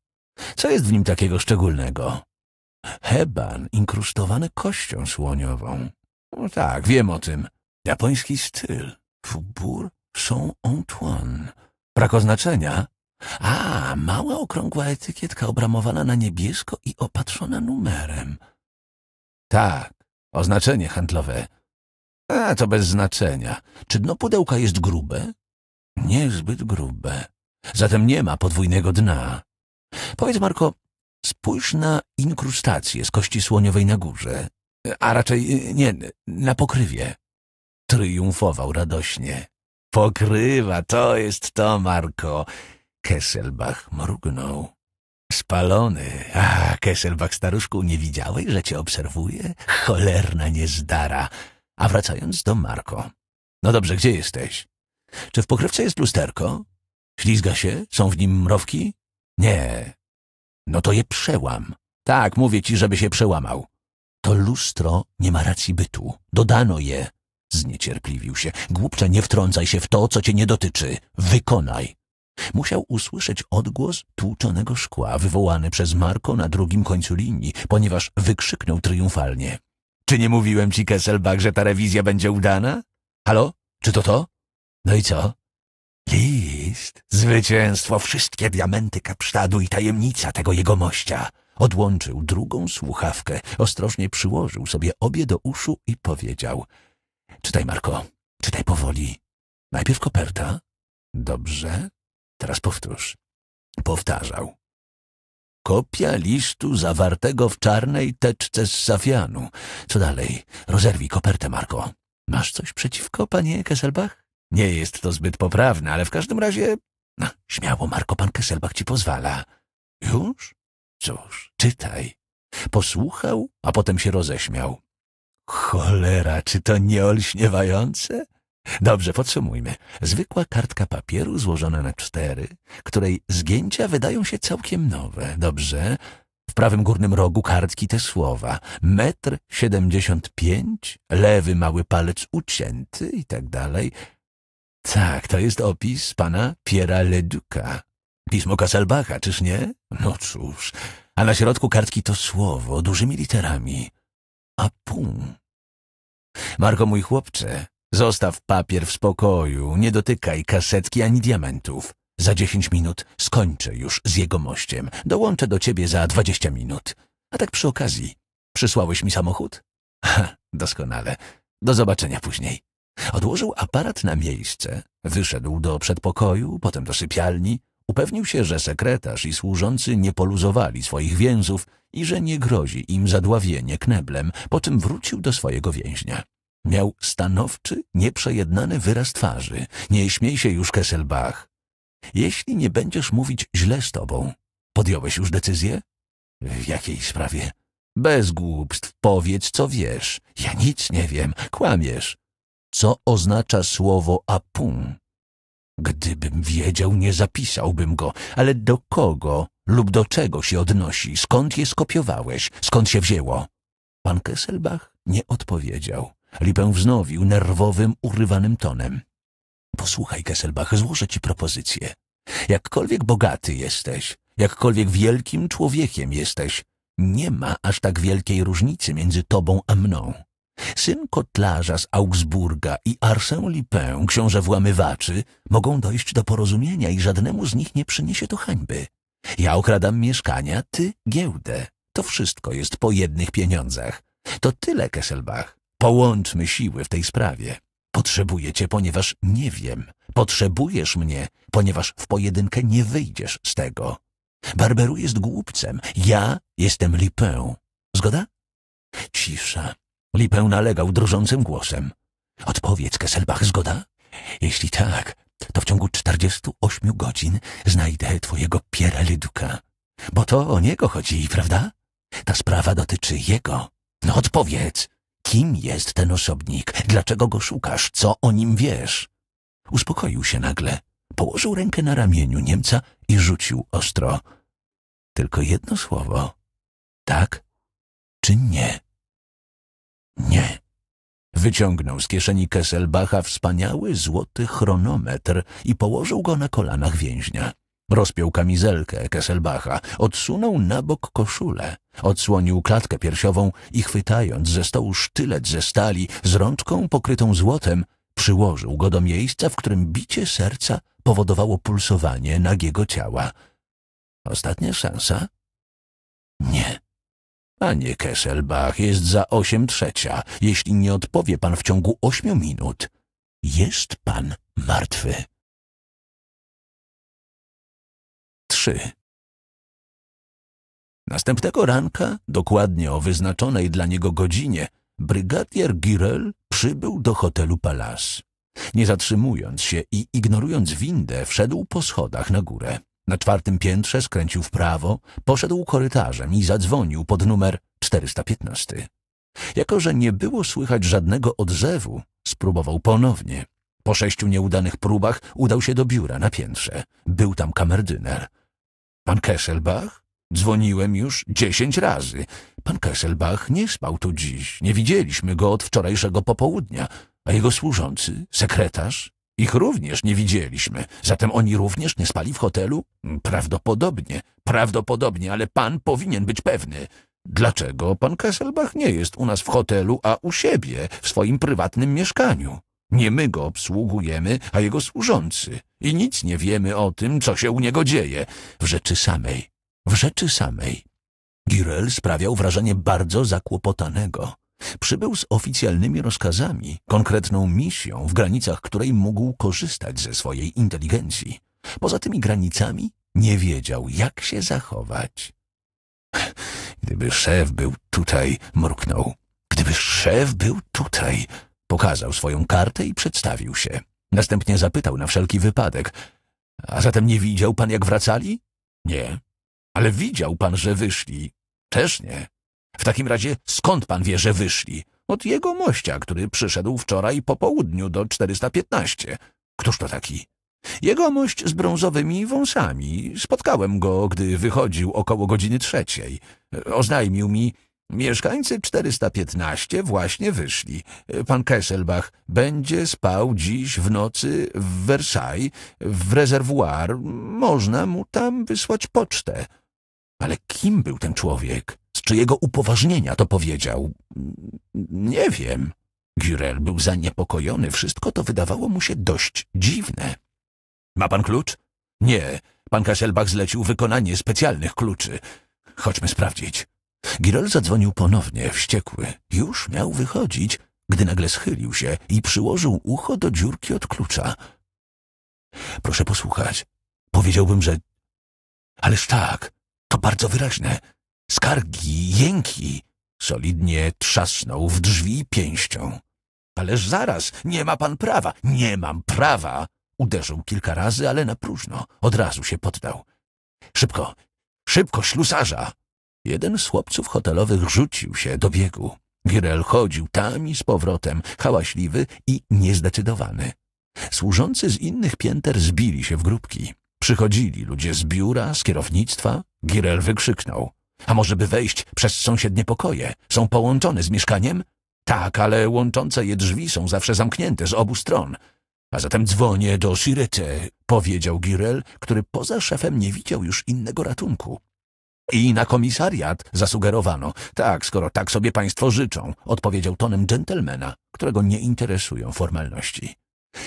Co jest w nim takiego szczególnego? heban inkrusztowany kością słoniową. No tak, wiem o tym. Japoński styl. Fubur są Antoine. Brak oznaczenia? A, mała okrągła etykietka obramowana na niebiesko i opatrzona numerem. Tak, oznaczenie handlowe. A, to bez znaczenia. Czy dno pudełka jest grube? Niezbyt grube. Zatem nie ma podwójnego dna. Powiedz, Marko, Spójrz na inkrustację z kości słoniowej na górze, a raczej y, nie, na pokrywie. Triumfował radośnie. Pokrywa, to jest to, Marko. Kesselbach mrugnął. Spalony. A, Kesselbach, staruszku, nie widziałeś, że cię obserwuje? Cholerna niezdara. A wracając do Marko. No dobrze, gdzie jesteś? Czy w pokrywce jest lusterko? Ślizga się? Są w nim mrowki? Nie, no to je przełam. Tak, mówię ci, żeby się przełamał. To lustro nie ma racji bytu. Dodano je. Zniecierpliwił się. Głupcze, nie wtrącaj się w to, co cię nie dotyczy. Wykonaj. Musiał usłyszeć odgłos tłuczonego szkła wywołany przez Marko na drugim końcu linii, ponieważ wykrzyknął triumfalnie. Czy nie mówiłem ci, Kesselbach, że ta rewizja będzie udana? Halo? Czy to to? No i co? List? Zwycięstwo, wszystkie diamenty kapsztadu i tajemnica tego jegomościa. Odłączył drugą słuchawkę, ostrożnie przyłożył sobie obie do uszu i powiedział. Czytaj, Marko, czytaj powoli. Najpierw koperta. Dobrze. Teraz powtórz. Powtarzał. Kopia listu zawartego w czarnej teczce z safianu. Co dalej? Rozerwij kopertę, Marko. Masz coś przeciwko, panie Kesselbach? Nie jest to zbyt poprawne, ale w każdym razie... No, śmiało, Marko, pan Kesselbach ci pozwala. Już? Cóż, czytaj. Posłuchał, a potem się roześmiał. Cholera, czy to nie olśniewające? Dobrze, podsumujmy. Zwykła kartka papieru złożona na cztery, której zgięcia wydają się całkiem nowe. Dobrze. W prawym górnym rogu kartki te słowa. Metr siedemdziesiąt pięć, lewy mały palec ucięty i tak dalej. Tak, to jest opis pana Piera Leduka. Pismo Kaselbacha, czyż nie? No cóż. A na środku kartki to słowo, dużymi literami. A pum. Marko, mój chłopcze, zostaw papier w spokoju, nie dotykaj kasetki ani diamentów. Za dziesięć minut skończę już z jego mościem. Dołączę do ciebie za dwadzieścia minut. A tak przy okazji, przysłałeś mi samochód? Ha, doskonale. Do zobaczenia później. Odłożył aparat na miejsce, wyszedł do przedpokoju, potem do sypialni, upewnił się, że sekretarz i służący nie poluzowali swoich więzów i że nie grozi im zadławienie kneblem, po czym wrócił do swojego więźnia. Miał stanowczy, nieprzejednany wyraz twarzy. Nie śmiej się już, Kesselbach. Jeśli nie będziesz mówić źle z tobą, podjąłeś już decyzję? W jakiej sprawie? Bez głupstw, powiedz co wiesz. Ja nic nie wiem, kłamiesz co oznacza słowo apun? Gdybym wiedział, nie zapisałbym go, ale do kogo lub do czego się odnosi? Skąd je skopiowałeś? Skąd się wzięło? Pan Kesselbach nie odpowiedział. Lipę wznowił nerwowym, urywanym tonem. Posłuchaj, Kesselbach, złożę ci propozycję. Jakkolwiek bogaty jesteś, jakkolwiek wielkim człowiekiem jesteś, nie ma aż tak wielkiej różnicy między tobą a mną. Syn kotlarza z Augsburga i Arsène Lupin, książę włamywaczy, mogą dojść do porozumienia i żadnemu z nich nie przyniesie to hańby. Ja okradam mieszkania, ty giełdę. To wszystko jest po jednych pieniądzach. To tyle, Kesselbach. Połączmy siły w tej sprawie. Potrzebuję cię, ponieważ nie wiem. Potrzebujesz mnie, ponieważ w pojedynkę nie wyjdziesz z tego. Barberu jest głupcem. Ja jestem Lipę. Zgoda? Cisza. Lipę nalegał drżącym głosem. Odpowiedz, Kesselbach, zgoda? Jeśli tak, to w ciągu 48 godzin znajdę twojego Pierre Leduca. Bo to o niego chodzi, prawda? Ta sprawa dotyczy jego. No odpowiedz, kim jest ten osobnik? Dlaczego go szukasz? Co o nim wiesz? Uspokoił się nagle. Położył rękę na ramieniu Niemca i rzucił ostro. Tylko jedno słowo. Tak czy nie? Nie. Wyciągnął z kieszeni Kesselbacha wspaniały złoty chronometr i położył go na kolanach więźnia. Rozpiął kamizelkę Kesselbacha, odsunął na bok koszulę, odsłonił klatkę piersiową i chwytając ze stołu sztylet ze stali z rączką pokrytą złotem, przyłożył go do miejsca, w którym bicie serca powodowało pulsowanie nagiego ciała. Ostatnia szansa? Nie. Panie Kesselbach, jest za osiem trzecia. Jeśli nie odpowie pan w ciągu ośmiu minut, jest pan martwy. Trzy. Następnego ranka, dokładnie o wyznaczonej dla niego godzinie, brygadier Girel przybył do hotelu Palace. Nie zatrzymując się i ignorując windę, wszedł po schodach na górę. Na czwartym piętrze skręcił w prawo, poszedł korytarzem i zadzwonił pod numer 415. Jako, że nie było słychać żadnego odzewu, spróbował ponownie. Po sześciu nieudanych próbach udał się do biura na piętrze. Był tam kamerdyner. Pan Kesselbach? Dzwoniłem już dziesięć razy. Pan Kesselbach nie spał tu dziś. Nie widzieliśmy go od wczorajszego popołudnia. A jego służący, sekretarz, ich również nie widzieliśmy, zatem oni również nie spali w hotelu? Prawdopodobnie, prawdopodobnie, ale pan powinien być pewny. Dlaczego pan Kesselbach nie jest u nas w hotelu, a u siebie, w swoim prywatnym mieszkaniu? Nie my go obsługujemy, a jego służący. I nic nie wiemy o tym, co się u niego dzieje. W rzeczy samej, w rzeczy samej. Girel sprawiał wrażenie bardzo zakłopotanego. Przybył z oficjalnymi rozkazami, konkretną misją, w granicach której mógł korzystać ze swojej inteligencji. Poza tymi granicami nie wiedział, jak się zachować. Gdyby szef był tutaj, mruknął. Gdyby szef był tutaj, pokazał swoją kartę i przedstawił się. Następnie zapytał na wszelki wypadek. A zatem nie widział pan, jak wracali? Nie. Ale widział pan, że wyszli. Też nie. W takim razie skąd pan wie, że wyszli? Od jego mościa, który przyszedł wczoraj po południu do 415. Któż to taki? Jegomość z brązowymi wąsami. Spotkałem go, gdy wychodził około godziny trzeciej. Oznajmił mi, mieszkańcy 415 właśnie wyszli. Pan Kesselbach będzie spał dziś w nocy w Versailles, w rezerwuar. Można mu tam wysłać pocztę. Ale kim był ten człowiek? czy jego upoważnienia to powiedział. Nie wiem. Girel był zaniepokojony. Wszystko to wydawało mu się dość dziwne. Ma pan klucz? Nie. Pan Kasselbach zlecił wykonanie specjalnych kluczy. Chodźmy sprawdzić. Girel zadzwonił ponownie, wściekły. Już miał wychodzić, gdy nagle schylił się i przyłożył ucho do dziurki od klucza. Proszę posłuchać. Powiedziałbym, że... Ależ tak, to bardzo wyraźne skargi, jęki. Solidnie trzasnął w drzwi pięścią. Ależ zaraz, nie ma pan prawa, nie mam prawa! Uderzył kilka razy, ale na próżno. Od razu się poddał. Szybko, szybko, ślusarza! Jeden z chłopców hotelowych rzucił się do biegu. Girel chodził tam i z powrotem, hałaśliwy i niezdecydowany. Służący z innych pięter zbili się w grupki. Przychodzili ludzie z biura, z kierownictwa. Girel wykrzyknął. A może by wejść przez sąsiednie pokoje? Są połączone z mieszkaniem? Tak, ale łączące je drzwi są zawsze zamknięte z obu stron. A zatem dzwonię do Shirety, powiedział Girel, który poza szefem nie widział już innego ratunku. I na komisariat zasugerowano. Tak, skoro tak sobie państwo życzą, odpowiedział tonem dżentelmena, którego nie interesują formalności.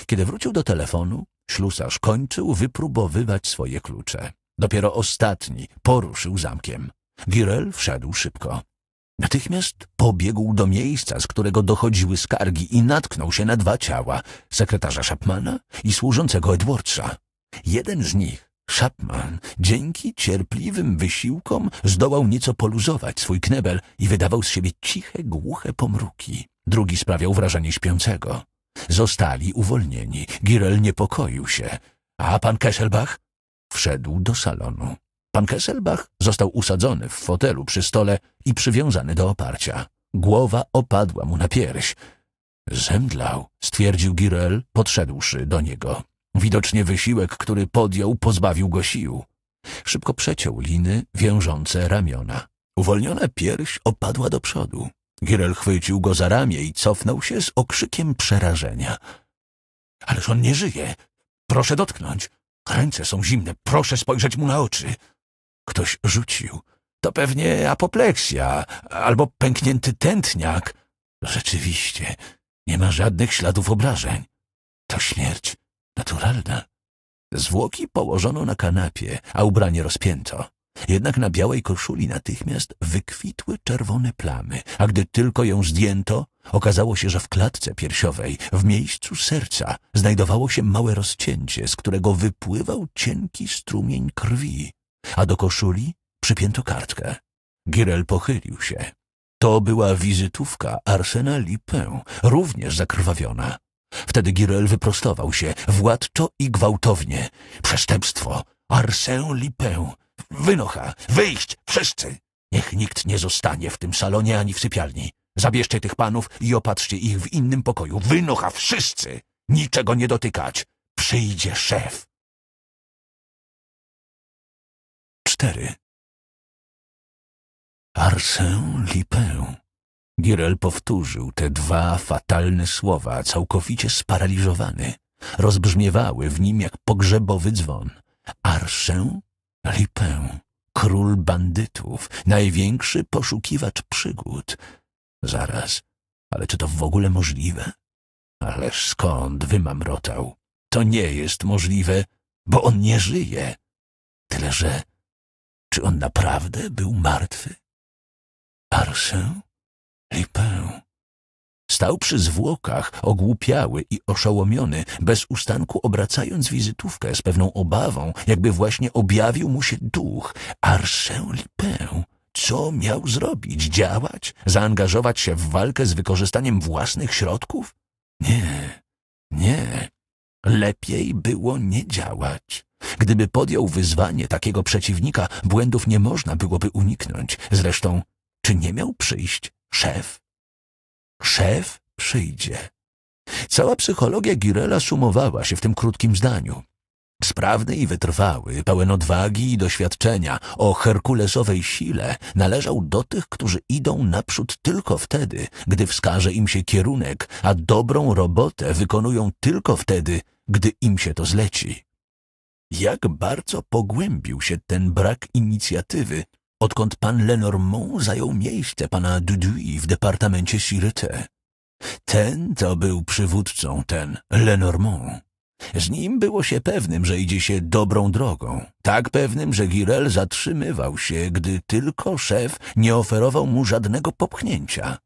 Kiedy wrócił do telefonu, ślusarz kończył wypróbowywać swoje klucze. Dopiero ostatni poruszył zamkiem. Girald wszedł szybko. Natychmiast pobiegł do miejsca, z którego dochodziły skargi i natknął się na dwa ciała, sekretarza szapmana i służącego Edwardsa. Jeden z nich, szapman, dzięki cierpliwym wysiłkom zdołał nieco poluzować swój knebel i wydawał z siebie ciche, głuche pomruki. Drugi sprawiał wrażenie śpiącego. Zostali uwolnieni. Girel niepokoił się. A pan Kesselbach? Wszedł do salonu. Pan Kesselbach został usadzony w fotelu przy stole i przywiązany do oparcia. Głowa opadła mu na pierś. Zemdlał, stwierdził Girel, podszedłszy do niego. Widocznie wysiłek, który podjął, pozbawił go sił. Szybko przeciął liny wiążące ramiona. Uwolniona pierś opadła do przodu. Girel chwycił go za ramię i cofnął się z okrzykiem przerażenia. Ależ on nie żyje. Proszę dotknąć. Ręce są zimne. Proszę spojrzeć mu na oczy. Ktoś rzucił. To pewnie apopleksja albo pęknięty tętniak. Rzeczywiście, nie ma żadnych śladów obrażeń. To śmierć naturalna. Zwłoki położono na kanapie, a ubranie rozpięto. Jednak na białej koszuli natychmiast wykwitły czerwone plamy, a gdy tylko ją zdjęto, okazało się, że w klatce piersiowej, w miejscu serca, znajdowało się małe rozcięcie, z którego wypływał cienki strumień krwi a do koszuli przypięto kartkę. Girel pochylił się. To była wizytówka Arsena Lipę, również zakrwawiona. Wtedy Girel wyprostował się, władczo i gwałtownie. Przestępstwo! Arsène Lipę! Wynocha! Wyjść! Wszyscy! Niech nikt nie zostanie w tym salonie ani w sypialni. Zabierzcie tych panów i opatrzcie ich w innym pokoju. Wynocha! Wszyscy! Niczego nie dotykać! Przyjdzie szef! cztery. Arsę Lipę. Girel powtórzył te dwa fatalne słowa, całkowicie sparaliżowany. Rozbrzmiewały w nim jak pogrzebowy dzwon. Arszę Lipę, król bandytów, największy poszukiwacz przygód. Zaraz, ale czy to w ogóle możliwe? Ależ skąd wymamrotał? To nie jest możliwe, bo on nie żyje. Tyle, że czy on naprawdę był martwy? Arszę? Lipę. Stał przy zwłokach, ogłupiały i oszołomiony, bez ustanku obracając wizytówkę z pewną obawą, jakby właśnie objawił mu się duch. Arszę Lipę. Co miał zrobić? Działać? Zaangażować się w walkę z wykorzystaniem własnych środków? Nie, nie. Lepiej było nie działać. Gdyby podjął wyzwanie takiego przeciwnika, błędów nie można byłoby uniknąć. Zresztą, czy nie miał przyjść szef? Szef przyjdzie. Cała psychologia Girela sumowała się w tym krótkim zdaniu. Sprawny i wytrwały, pełen odwagi i doświadczenia, o herkulesowej sile, należał do tych, którzy idą naprzód tylko wtedy, gdy wskaże im się kierunek, a dobrą robotę wykonują tylko wtedy, gdy im się to zleci jak bardzo pogłębił się ten brak inicjatywy, odkąd pan Lenormand zajął miejsce pana Dudui w departamencie Sûreté. Ten to był przywódcą, ten Lenormand. Z nim było się pewnym, że idzie się dobrą drogą. Tak pewnym, że Girel zatrzymywał się, gdy tylko szef nie oferował mu żadnego popchnięcia.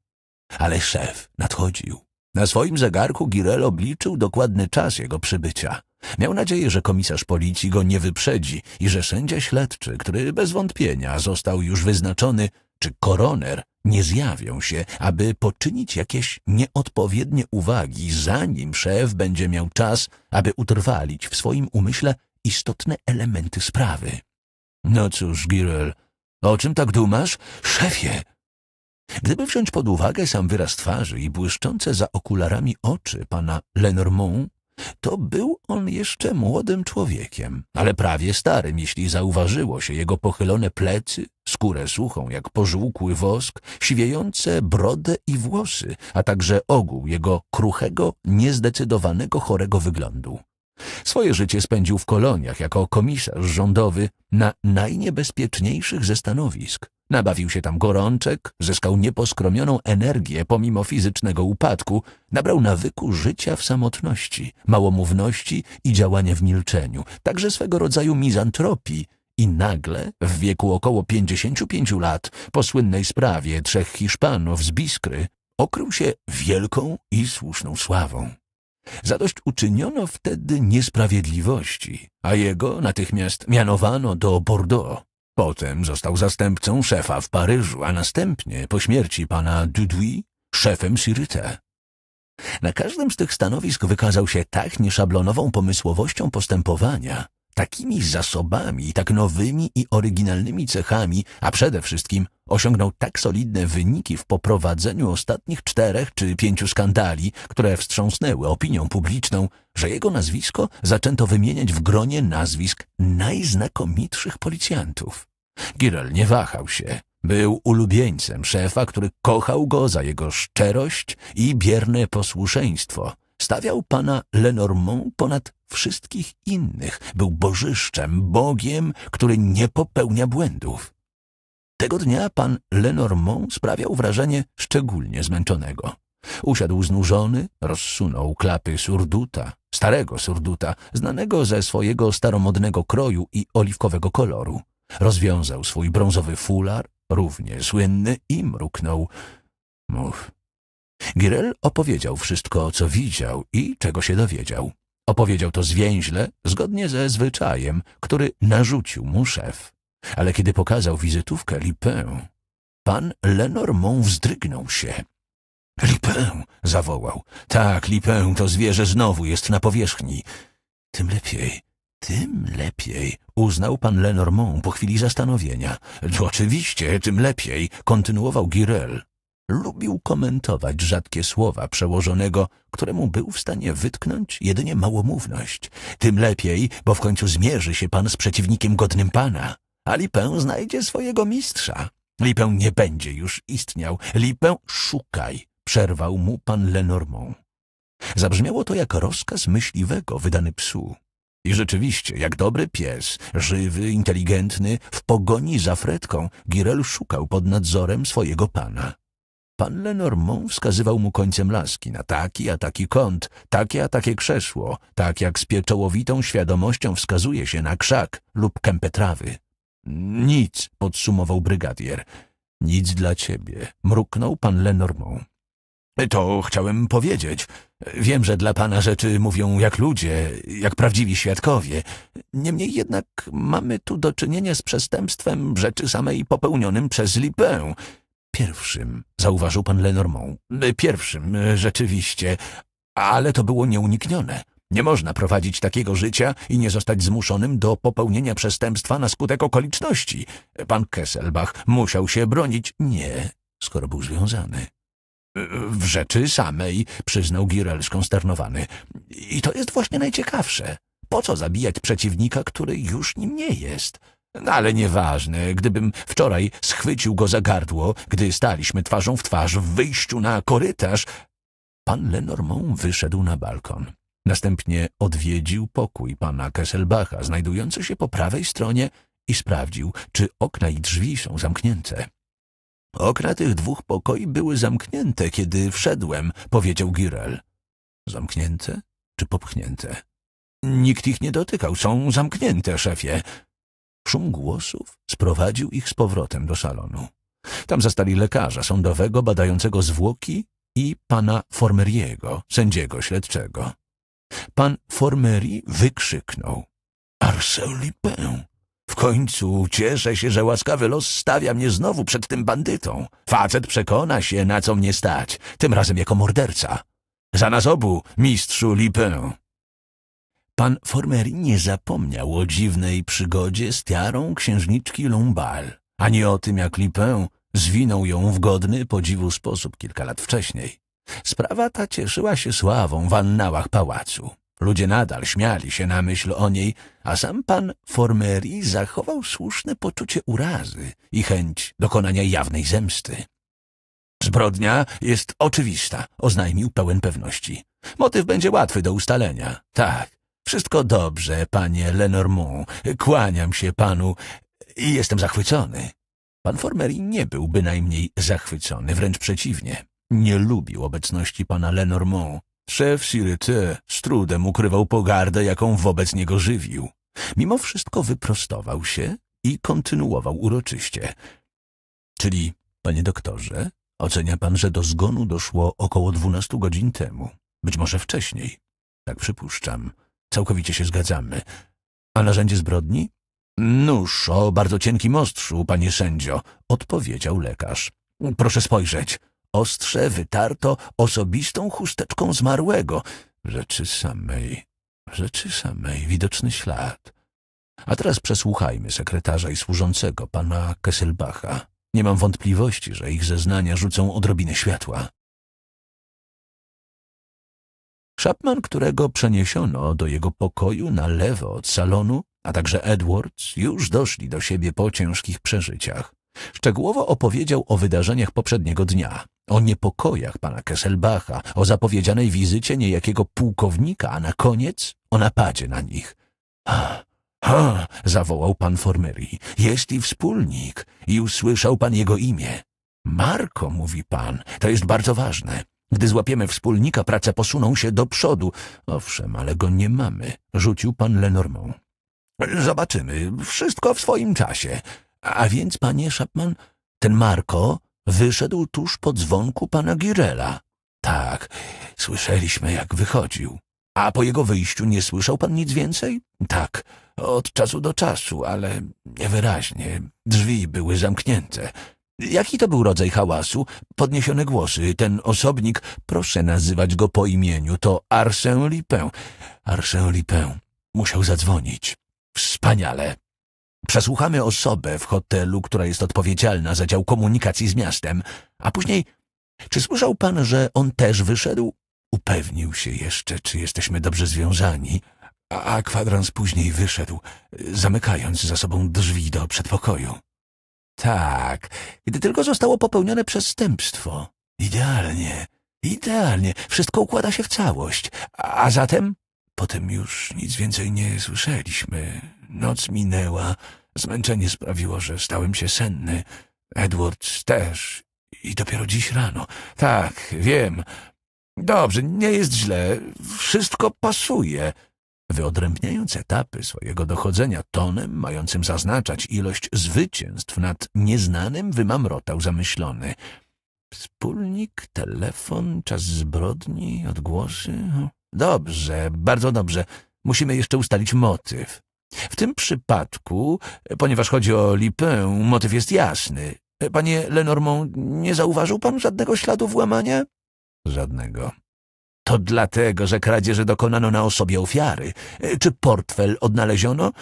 Ale szef nadchodził. Na swoim zegarku Girel obliczył dokładny czas jego przybycia. Miał nadzieję, że komisarz policji go nie wyprzedzi i że sędzia śledczy, który bez wątpienia został już wyznaczony, czy koroner nie zjawią się, aby poczynić jakieś nieodpowiednie uwagi, zanim szef będzie miał czas, aby utrwalić w swoim umyśle istotne elementy sprawy. No cóż, Girel, o czym tak dumasz? Szefie! Gdyby wziąć pod uwagę sam wyraz twarzy i błyszczące za okularami oczy pana Lenormand, to był on jeszcze młodym człowiekiem, ale prawie starym, jeśli zauważyło się jego pochylone plecy, skórę suchą jak pożółkły wosk, siwiejące brodę i włosy, a także ogół jego kruchego, niezdecydowanego, chorego wyglądu. Swoje życie spędził w koloniach jako komisarz rządowy na najniebezpieczniejszych ze stanowisk. Nabawił się tam gorączek, zyskał nieposkromioną energię pomimo fizycznego upadku, nabrał nawyku życia w samotności, małomówności i działania w milczeniu, także swego rodzaju mizantropii i nagle, w wieku około 55 lat, po słynnej sprawie trzech Hiszpanów z Biskry, okrył się wielką i słuszną sławą. Zadość uczyniono wtedy niesprawiedliwości, a jego natychmiast mianowano do Bordeaux. Potem został zastępcą szefa w Paryżu, a następnie, po śmierci pana Dudouis, szefem Sirite. Na każdym z tych stanowisk wykazał się tak nieszablonową pomysłowością postępowania, Takimi zasobami, tak nowymi i oryginalnymi cechami, a przede wszystkim osiągnął tak solidne wyniki w poprowadzeniu ostatnich czterech czy pięciu skandali, które wstrząsnęły opinią publiczną, że jego nazwisko zaczęto wymieniać w gronie nazwisk najznakomitszych policjantów. Girel nie wahał się. Był ulubieńcem szefa, który kochał go za jego szczerość i bierne posłuszeństwo. Stawiał pana Lenormand ponad wszystkich innych, był bożyszczem, Bogiem, który nie popełnia błędów. Tego dnia pan Lenormand sprawiał wrażenie szczególnie zmęczonego. Usiadł znużony, rozsunął klapy surduta, starego surduta, znanego ze swojego staromodnego kroju i oliwkowego koloru. Rozwiązał swój brązowy fular, równie słynny, i mruknął. Mów. Girel opowiedział wszystko, co widział i czego się dowiedział. Opowiedział to zwięźle, zgodnie ze zwyczajem, który narzucił mu szef. Ale kiedy pokazał wizytówkę Lipę, pan Lenormand wzdrygnął się. Lipę! zawołał. Tak, Lipę, to zwierzę znowu jest na powierzchni. Tym lepiej, tym lepiej, uznał pan Lenormand po chwili zastanowienia. No oczywiście, tym lepiej, kontynuował Girel. Lubił komentować rzadkie słowa przełożonego, któremu był w stanie wytknąć jedynie małomówność. Tym lepiej, bo w końcu zmierzy się pan z przeciwnikiem godnym pana, a Lipę znajdzie swojego mistrza. Lipę nie będzie już istniał. Lipę szukaj, przerwał mu pan Lenormand. Zabrzmiało to jak rozkaz myśliwego wydany psu. I rzeczywiście, jak dobry pies, żywy, inteligentny, w pogoni za fretką, Girel szukał pod nadzorem swojego pana. Pan Lenormand wskazywał mu końcem laski na taki, a taki kąt, takie, a takie krzesło, tak jak z pieczołowitą świadomością wskazuje się na krzak lub kępę trawy. Nic, podsumował brygadier. Nic dla ciebie, mruknął pan Lenormand. To chciałem powiedzieć. Wiem, że dla pana rzeczy mówią jak ludzie, jak prawdziwi świadkowie. Niemniej jednak mamy tu do czynienia z przestępstwem rzeczy samej popełnionym przez Lipę pierwszym, zauważył pan Lenormand. Y, pierwszym, y, rzeczywiście, ale to było nieuniknione. Nie można prowadzić takiego życia i nie zostać zmuszonym do popełnienia przestępstwa na skutek okoliczności. Pan Kesselbach musiał się bronić. Nie, skoro był związany. Y, w rzeczy samej, przyznał Girel skonsternowany. I to jest właśnie najciekawsze. Po co zabijać przeciwnika, który już nim nie jest? No, ale nieważne, gdybym wczoraj schwycił go za gardło, gdy staliśmy twarzą w twarz w wyjściu na korytarz... Pan Lenormand wyszedł na balkon. Następnie odwiedził pokój pana Kesselbacha, znajdujący się po prawej stronie i sprawdził, czy okna i drzwi są zamknięte. Okna tych dwóch pokoi były zamknięte, kiedy wszedłem, powiedział Girel. Zamknięte czy popchnięte? Nikt ich nie dotykał, są zamknięte, szefie. Szum głosów sprowadził ich z powrotem do salonu. Tam zastali lekarza sądowego badającego zwłoki i pana Formeriego, sędziego śledczego. Pan Formeri wykrzyknął. Arsène Lupin! W końcu cieszę się, że łaskawy los stawia mnie znowu przed tym bandytą. Facet przekona się, na co mnie stać, tym razem jako morderca. Za nas obu, mistrzu Lupin! Pan Former nie zapomniał o dziwnej przygodzie z tiarą księżniczki Lombal, ani o tym, jak Lipę zwinął ją w godny podziwu sposób kilka lat wcześniej. Sprawa ta cieszyła się sławą w annałach pałacu. Ludzie nadal śmiali się na myśl o niej, a sam pan Formery zachował słuszne poczucie urazy i chęć dokonania jawnej zemsty. Zbrodnia jest oczywista, oznajmił pełen pewności. Motyw będzie łatwy do ustalenia. Tak, wszystko dobrze, panie Lenormand. Kłaniam się panu i jestem zachwycony. Pan Formery nie był bynajmniej zachwycony, wręcz przeciwnie. Nie lubił obecności pana Lenormand. Szef Sirety z trudem ukrywał pogardę, jaką wobec niego żywił. Mimo wszystko wyprostował się i kontynuował uroczyście. Czyli, panie doktorze, ocenia pan, że do zgonu doszło około dwunastu godzin temu. Być może wcześniej. Tak przypuszczam. Całkowicie się zgadzamy. A narzędzie zbrodni? Nóż o bardzo cienkim ostrzu, panie sędzio, odpowiedział lekarz. Proszę spojrzeć. Ostrze wytarto osobistą chusteczką zmarłego. Rzeczy samej, rzeczy samej, widoczny ślad. A teraz przesłuchajmy sekretarza i służącego, pana Kesselbacha. Nie mam wątpliwości, że ich zeznania rzucą odrobinę światła. Chapman, którego przeniesiono do jego pokoju na lewo od salonu, a także Edwards, już doszli do siebie po ciężkich przeżyciach. Szczegółowo opowiedział o wydarzeniach poprzedniego dnia, o niepokojach pana Kesselbacha, o zapowiedzianej wizycie niejakiego pułkownika, a na koniec o napadzie na nich. Ha, ha, zawołał pan Formery, jest i wspólnik i usłyszał pan jego imię. Marko, mówi pan, to jest bardzo ważne. Gdy złapiemy wspólnika, prace posuną się do przodu. Owszem, ale go nie mamy, rzucił pan Lenormand. Zobaczymy, wszystko w swoim czasie. A więc, panie Szapman, ten Marko wyszedł tuż po dzwonku pana Girela. Tak, słyszeliśmy, jak wychodził. A po jego wyjściu nie słyszał pan nic więcej? Tak, od czasu do czasu, ale niewyraźnie. Drzwi były zamknięte. Jaki to był rodzaj hałasu? Podniesione głosy. Ten osobnik, proszę nazywać go po imieniu, to Arsène Lipę. Arsène Lipę. Musiał zadzwonić. Wspaniale. Przesłuchamy osobę w hotelu, która jest odpowiedzialna za dział komunikacji z miastem. A później, czy słyszał pan, że on też wyszedł? Upewnił się jeszcze, czy jesteśmy dobrze związani. A, a kwadrans później wyszedł, zamykając za sobą drzwi do przedpokoju tak, gdy tylko zostało popełnione przestępstwo. Idealnie, idealnie, wszystko układa się w całość. A, a zatem? Potem już nic więcej nie słyszeliśmy. Noc minęła, zmęczenie sprawiło, że stałem się senny. Edward też. I dopiero dziś rano. Tak, wiem. Dobrze, nie jest źle. Wszystko pasuje wyodrębniając etapy swojego dochodzenia tonem mającym zaznaczać ilość zwycięstw nad nieznanym, wymamrotał zamyślony. Wspólnik, telefon, czas zbrodni, odgłosy... Dobrze, bardzo dobrze. Musimy jeszcze ustalić motyw. W tym przypadku, ponieważ chodzi o Lipę, motyw jest jasny. Panie Lenormand, nie zauważył pan żadnego śladu włamania? Żadnego. To dlatego, że kradzieży dokonano na osobie ofiary. E, czy portfel odnaleziono?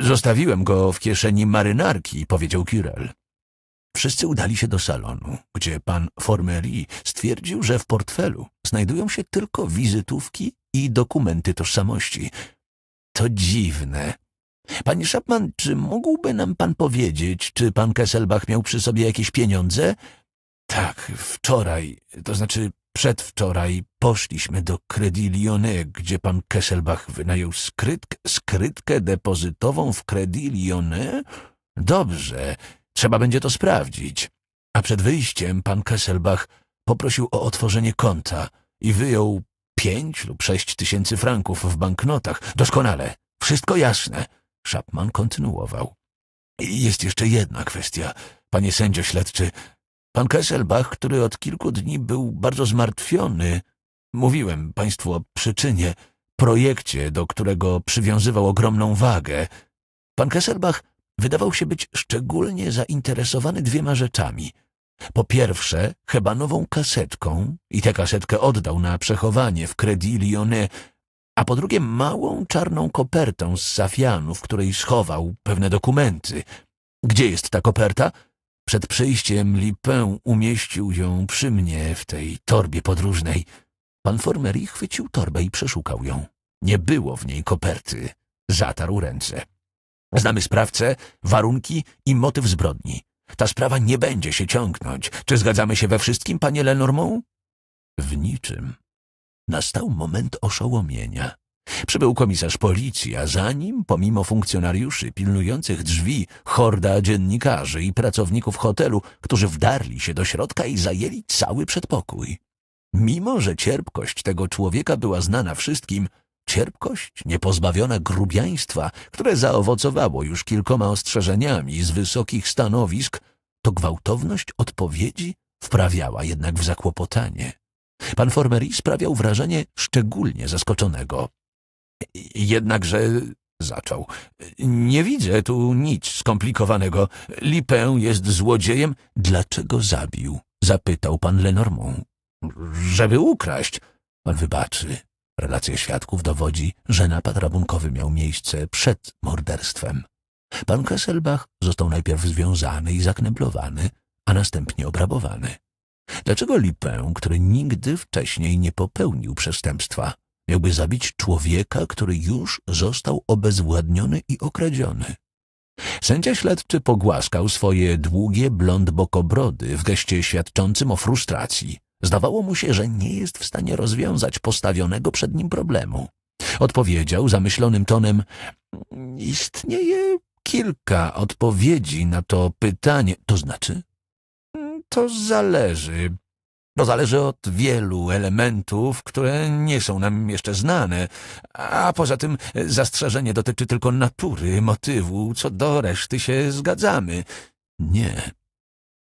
Zostawiłem go w kieszeni marynarki, powiedział Kirel. Wszyscy udali się do salonu, gdzie pan Formery stwierdził, że w portfelu znajdują się tylko wizytówki i dokumenty tożsamości. To dziwne. Panie Szapman, czy mógłby nam pan powiedzieć, czy pan Kesselbach miał przy sobie jakieś pieniądze? Tak, wczoraj, to znaczy Przedwczoraj poszliśmy do Credit Lyonnais, gdzie pan Kesselbach wynajął skrytk, skrytkę depozytową w Credit Lyonnais? Dobrze, trzeba będzie to sprawdzić. A przed wyjściem pan Kesselbach poprosił o otworzenie konta i wyjął pięć lub sześć tysięcy franków w banknotach. Doskonale, wszystko jasne. Szapman kontynuował. Jest jeszcze jedna kwestia, panie sędzio śledczy, Pan Kesselbach, który od kilku dni był bardzo zmartwiony, mówiłem państwu o przyczynie, projekcie, do którego przywiązywał ogromną wagę. Pan Kesselbach wydawał się być szczególnie zainteresowany dwiema rzeczami. Po pierwsze, hebanową kasetką i tę kasetkę oddał na przechowanie w Credit Lyonnais, a po drugie małą czarną kopertą z safianu, w której schował pewne dokumenty. Gdzie jest ta koperta? Przed przyjściem Lipę umieścił ją przy mnie w tej torbie podróżnej. Pan Formery chwycił torbę i przeszukał ją. Nie było w niej koperty. Zatarł ręce. Znamy sprawcę, warunki i motyw zbrodni. Ta sprawa nie będzie się ciągnąć. Czy zgadzamy się we wszystkim, panie Lenormand? W niczym. Nastał moment oszołomienia. Przybył komisarz policji, a za nim, pomimo funkcjonariuszy pilnujących drzwi, horda dziennikarzy i pracowników hotelu, którzy wdarli się do środka i zajęli cały przedpokój. Mimo, że cierpkość tego człowieka była znana wszystkim, cierpkość niepozbawiona grubiaństwa, które zaowocowało już kilkoma ostrzeżeniami z wysokich stanowisk, to gwałtowność odpowiedzi wprawiała jednak w zakłopotanie. Pan Formery sprawiał wrażenie szczególnie zaskoczonego. Jednakże zaczął. Nie widzę tu nic skomplikowanego. Lipę jest złodziejem. Dlaczego zabił? Zapytał pan Lenormand. Żeby ukraść. Pan wybaczy. Relacja świadków dowodzi, że napad rabunkowy miał miejsce przed morderstwem. Pan Kesselbach został najpierw związany i zakneblowany, a następnie obrabowany. Dlaczego Lipę, który nigdy wcześniej nie popełnił przestępstwa, Miałby zabić człowieka, który już został obezwładniony i okradziony. Sędzia śledczy pogłaskał swoje długie blond bokobrody w geście świadczącym o frustracji. Zdawało mu się, że nie jest w stanie rozwiązać postawionego przed nim problemu. Odpowiedział zamyślonym tonem – istnieje kilka odpowiedzi na to pytanie. To znaczy? To zależy. To zależy od wielu elementów, które nie są nam jeszcze znane, a poza tym zastrzeżenie dotyczy tylko natury, motywu, co do reszty się zgadzamy. Nie.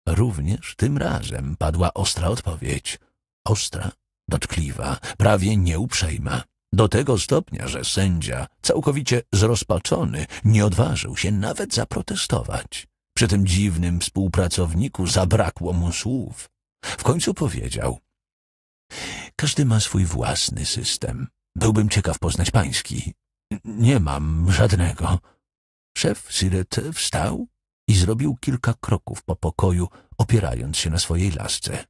Również tym razem padła ostra odpowiedź. Ostra, dotkliwa, prawie nieuprzejma. Do tego stopnia, że sędzia, całkowicie zrozpaczony, nie odważył się nawet zaprotestować. Przy tym dziwnym współpracowniku zabrakło mu słów. W końcu powiedział: Każdy ma swój własny system. Byłbym ciekaw poznać pański. Nie mam żadnego. Szef Siret wstał i zrobił kilka kroków po pokoju, opierając się na swojej lasce.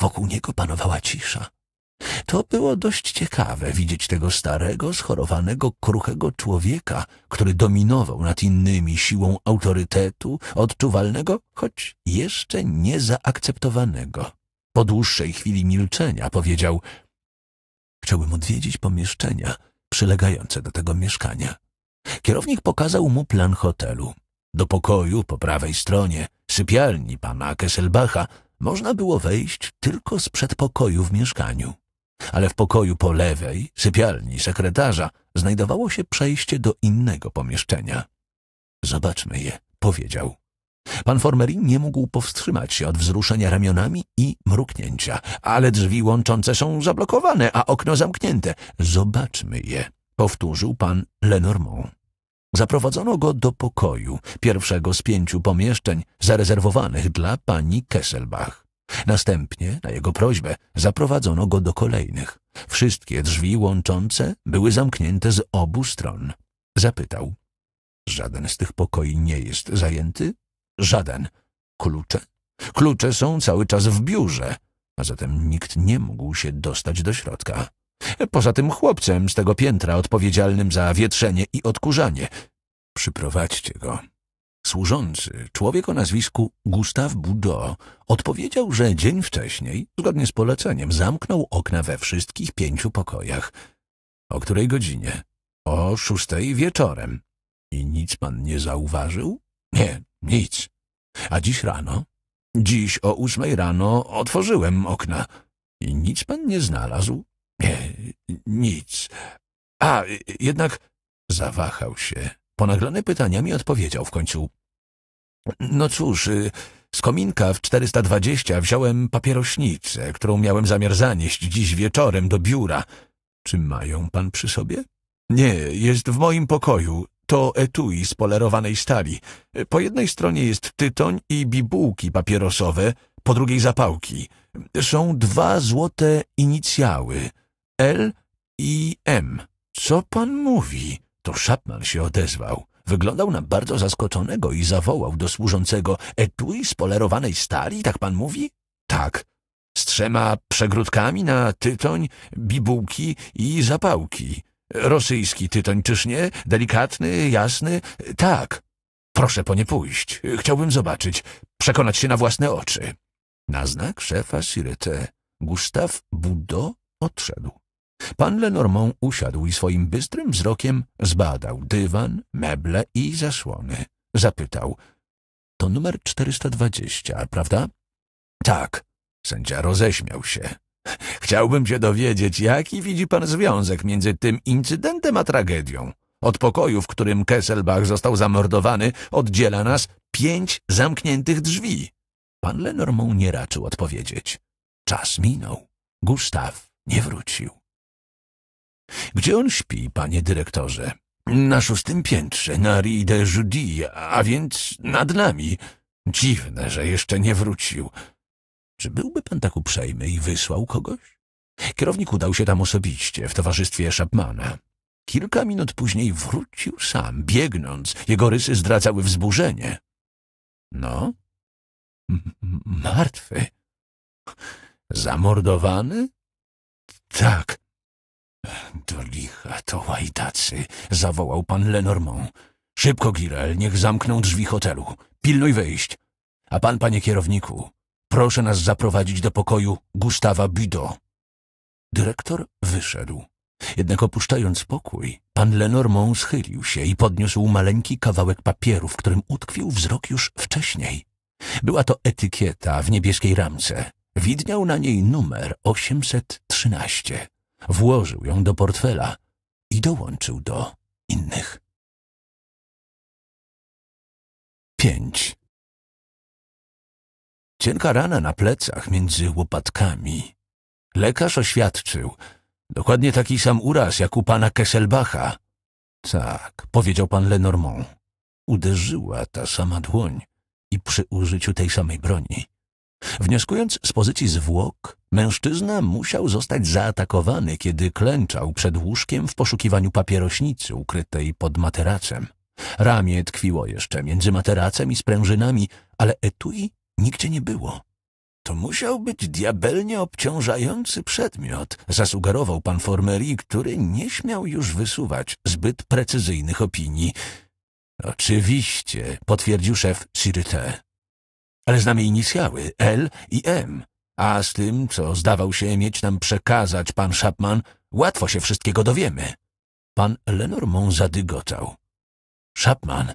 Wokół niego panowała cisza. To było dość ciekawe widzieć tego starego, schorowanego, kruchego człowieka, który dominował nad innymi siłą autorytetu, odczuwalnego, choć jeszcze nie zaakceptowanego. Po dłuższej chwili milczenia powiedział — Chciałbym odwiedzić pomieszczenia przylegające do tego mieszkania. Kierownik pokazał mu plan hotelu. Do pokoju po prawej stronie, sypialni pana Kesselbacha, można było wejść tylko z przedpokoju w mieszkaniu ale w pokoju po lewej, sypialni sekretarza, znajdowało się przejście do innego pomieszczenia. Zobaczmy je, powiedział. Pan Formeri nie mógł powstrzymać się od wzruszenia ramionami i mruknięcia, ale drzwi łączące są zablokowane, a okno zamknięte. Zobaczmy je, powtórzył pan Lenormand. Zaprowadzono go do pokoju, pierwszego z pięciu pomieszczeń zarezerwowanych dla pani Kesselbach. Następnie, na jego prośbę, zaprowadzono go do kolejnych. Wszystkie drzwi łączące były zamknięte z obu stron. Zapytał. Żaden z tych pokoi nie jest zajęty? Żaden. Klucze? Klucze są cały czas w biurze, a zatem nikt nie mógł się dostać do środka. Poza tym chłopcem z tego piętra odpowiedzialnym za wietrzenie i odkurzanie. Przyprowadźcie go, Służący, człowiek o nazwisku Gustave Boudot, odpowiedział, że dzień wcześniej, zgodnie z poleceniem, zamknął okna we wszystkich pięciu pokojach. O której godzinie? O szóstej wieczorem. I nic pan nie zauważył? Nie, nic. A dziś rano? Dziś o ósmej rano otworzyłem okna. I nic pan nie znalazł? Nie, nic. A, jednak zawahał się. Ponaglony pytaniami odpowiedział w końcu. No cóż, y, z kominka w 420 wziąłem papierośnicę, którą miałem zamiar zanieść dziś wieczorem do biura. Czy mają pan przy sobie? Nie, jest w moim pokoju. To etui z polerowanej stali. Po jednej stronie jest tytoń i bibułki papierosowe, po drugiej zapałki. Są dwa złote inicjały. L i M. Co pan mówi? To Szapman się odezwał. Wyglądał na bardzo zaskoczonego i zawołał do służącego – etui z polerowanej stali, tak pan mówi? – Tak. Z trzema przegródkami na tytoń, bibułki i zapałki. Rosyjski tytoń, czyż nie? Delikatny, jasny? Tak. Proszę po nie pójść. Chciałbym zobaczyć. Przekonać się na własne oczy. Na znak szefa Sirete Gustaw Budo odszedł. Pan Lenormand usiadł i swoim bystrym wzrokiem zbadał dywan, meble i zasłony. Zapytał. To numer 420, prawda? Tak. Sędzia roześmiał się. Chciałbym się dowiedzieć, jaki widzi pan związek między tym incydentem a tragedią. Od pokoju, w którym Kesselbach został zamordowany, oddziela nas pięć zamkniętych drzwi. Pan Lenormand nie raczył odpowiedzieć. Czas minął. Gustaw nie wrócił. Gdzie on śpi, panie dyrektorze? Na szóstym piętrze, na Rue de Judy, a więc nad nami. Dziwne, że jeszcze nie wrócił. Czy byłby pan tak uprzejmy i wysłał kogoś? Kierownik udał się tam osobiście, w towarzystwie Chapmana. Kilka minut później wrócił sam, biegnąc. Jego rysy zdradzały wzburzenie. No? M martwy. Zamordowany? Tak, do licha to łajdacy, zawołał pan Lenormand. Szybko, Girel, niech zamkną drzwi hotelu. Pilnuj wyjść. A pan, panie kierowniku, proszę nas zaprowadzić do pokoju Gustawa Bido. Dyrektor wyszedł. Jednak opuszczając pokój, pan Lenormand schylił się i podniósł maleńki kawałek papieru, w którym utkwił wzrok już wcześniej. Była to etykieta w niebieskiej ramce. Widniał na niej numer 813 włożył ją do portfela i dołączył do innych. 5. Cienka rana na plecach między łopatkami. Lekarz oświadczył, dokładnie taki sam uraz jak u pana Kesselbacha. Tak, powiedział pan Lenormand. Uderzyła ta sama dłoń i przy użyciu tej samej broni. Wnioskując z pozycji zwłok, mężczyzna musiał zostać zaatakowany, kiedy klęczał przed łóżkiem w poszukiwaniu papierośnicy ukrytej pod materacem. Ramię tkwiło jeszcze między materacem i sprężynami, ale etui nigdzie nie było. To musiał być diabelnie obciążający przedmiot, zasugerował pan Formery, który nie śmiał już wysuwać zbyt precyzyjnych opinii. Oczywiście, potwierdził szef Sirte ale znamy inicjały L i M, a z tym, co zdawał się mieć nam przekazać pan Chapman, łatwo się wszystkiego dowiemy. Pan Lenormand zadygotał. Chapman,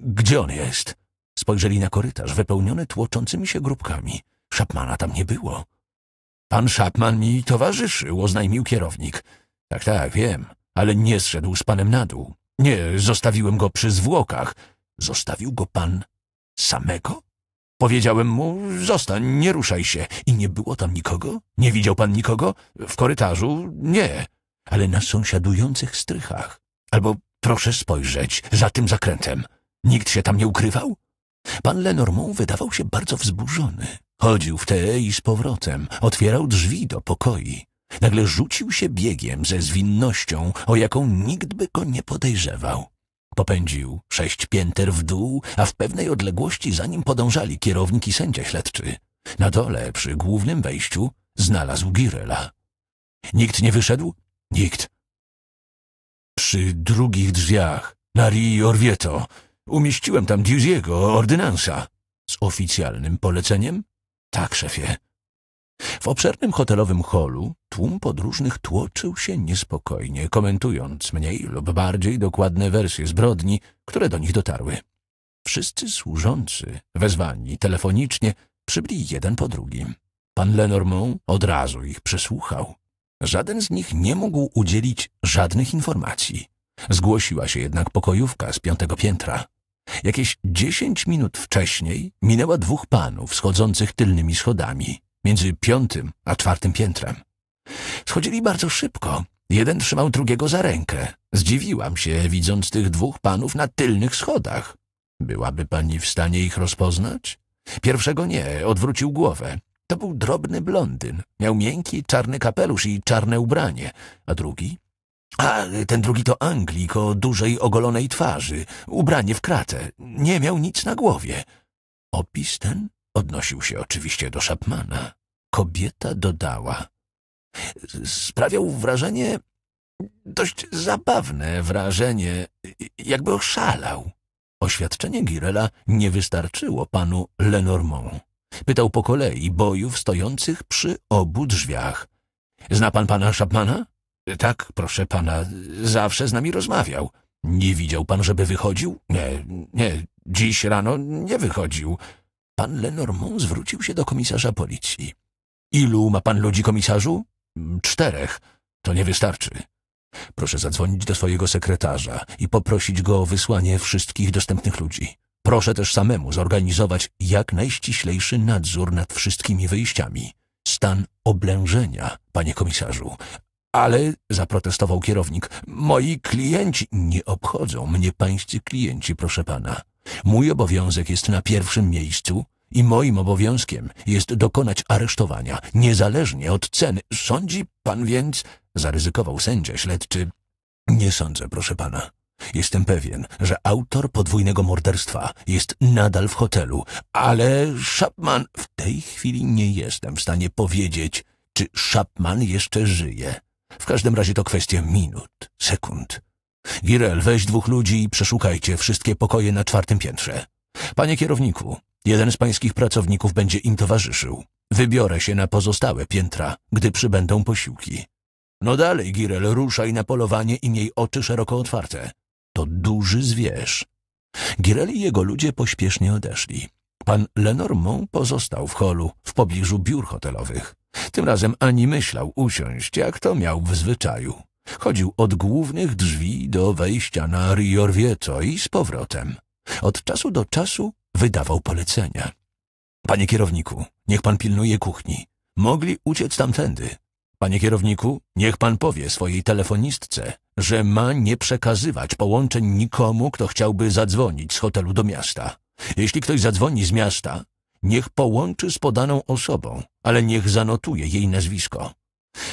gdzie on jest? Spojrzeli na korytarz wypełniony tłoczącymi się grupkami. Chapmana tam nie było. Pan Chapman mi towarzyszył, oznajmił kierownik. Tak, tak, wiem, ale nie zszedł z panem na dół. Nie, zostawiłem go przy zwłokach. Zostawił go pan samego? Powiedziałem mu, zostań, nie ruszaj się. I nie było tam nikogo? Nie widział pan nikogo? W korytarzu? Nie. Ale na sąsiadujących strychach. Albo proszę spojrzeć, za tym zakrętem. Nikt się tam nie ukrywał? Pan Lenormand wydawał się bardzo wzburzony. Chodził w te i z powrotem, otwierał drzwi do pokoi. Nagle rzucił się biegiem ze zwinnością, o jaką nikt by go nie podejrzewał. Popędził sześć pięter w dół, a w pewnej odległości za nim podążali kierownik i sędzia śledczy. Na dole, przy głównym wejściu, znalazł Girela. Nikt nie wyszedł? Nikt. Przy drugich drzwiach, na Rii Orvieto, umieściłem tam Diuziego, ordynansa. Z oficjalnym poleceniem? Tak, szefie. W obszernym hotelowym holu tłum podróżnych tłoczył się niespokojnie, komentując mniej lub bardziej dokładne wersje zbrodni, które do nich dotarły. Wszyscy służący, wezwani telefonicznie, przybyli jeden po drugim. Pan Lenormand od razu ich przesłuchał. Żaden z nich nie mógł udzielić żadnych informacji. Zgłosiła się jednak pokojówka z piątego piętra. Jakieś dziesięć minut wcześniej minęła dwóch panów schodzących tylnymi schodami między piątym a czwartym piętrem. Schodzili bardzo szybko. Jeden trzymał drugiego za rękę. Zdziwiłam się, widząc tych dwóch panów na tylnych schodach. Byłaby pani w stanie ich rozpoznać? Pierwszego nie, odwrócił głowę. To był drobny blondyn. Miał miękki, czarny kapelusz i czarne ubranie. A drugi? A, ten drugi to Anglik o dużej, ogolonej twarzy. Ubranie w kratę. Nie miał nic na głowie. Opis ten Odnosił się oczywiście do Szapmana. Kobieta dodała. Sprawiał wrażenie, dość zabawne wrażenie, jakby oszalał. Oświadczenie Girela nie wystarczyło panu Lenormand. Pytał po kolei bojów stojących przy obu drzwiach. Zna pan pana Szapmana? Tak, proszę pana, zawsze z nami rozmawiał. Nie widział pan, żeby wychodził? Nie, nie, dziś rano nie wychodził. Pan Lenormand zwrócił się do komisarza policji. Ilu ma pan ludzi, komisarzu? Czterech. To nie wystarczy. Proszę zadzwonić do swojego sekretarza i poprosić go o wysłanie wszystkich dostępnych ludzi. Proszę też samemu zorganizować jak najściślejszy nadzór nad wszystkimi wyjściami. Stan oblężenia, panie komisarzu. Ale, zaprotestował kierownik, moi klienci nie obchodzą mnie pańscy klienci, proszę pana. Mój obowiązek jest na pierwszym miejscu i moim obowiązkiem jest dokonać aresztowania, niezależnie od ceny. Sądzi pan więc, zaryzykował sędzia śledczy, nie sądzę, proszę pana. Jestem pewien, że autor podwójnego morderstwa jest nadal w hotelu, ale Szapman w tej chwili nie jestem w stanie powiedzieć, czy Szapman jeszcze żyje. W każdym razie to kwestia minut, sekund. Girel, weź dwóch ludzi i przeszukajcie wszystkie pokoje na czwartym piętrze. Panie kierowniku, Jeden z pańskich pracowników będzie im towarzyszył. Wybiorę się na pozostałe piętra, gdy przybędą posiłki. No dalej, Girel, ruszaj na polowanie i miej oczy szeroko otwarte. To duży zwierz. Girel i jego ludzie pośpiesznie odeszli. Pan Lenormand pozostał w holu, w pobliżu biur hotelowych. Tym razem ani myślał usiąść, jak to miał w zwyczaju. Chodził od głównych drzwi do wejścia na Riorwieco i z powrotem. Od czasu do czasu wydawał polecenia. Panie kierowniku, niech pan pilnuje kuchni. Mogli uciec tamtędy. Panie kierowniku, niech pan powie swojej telefonistce, że ma nie przekazywać połączeń nikomu, kto chciałby zadzwonić z hotelu do miasta. Jeśli ktoś zadzwoni z miasta, niech połączy z podaną osobą, ale niech zanotuje jej nazwisko.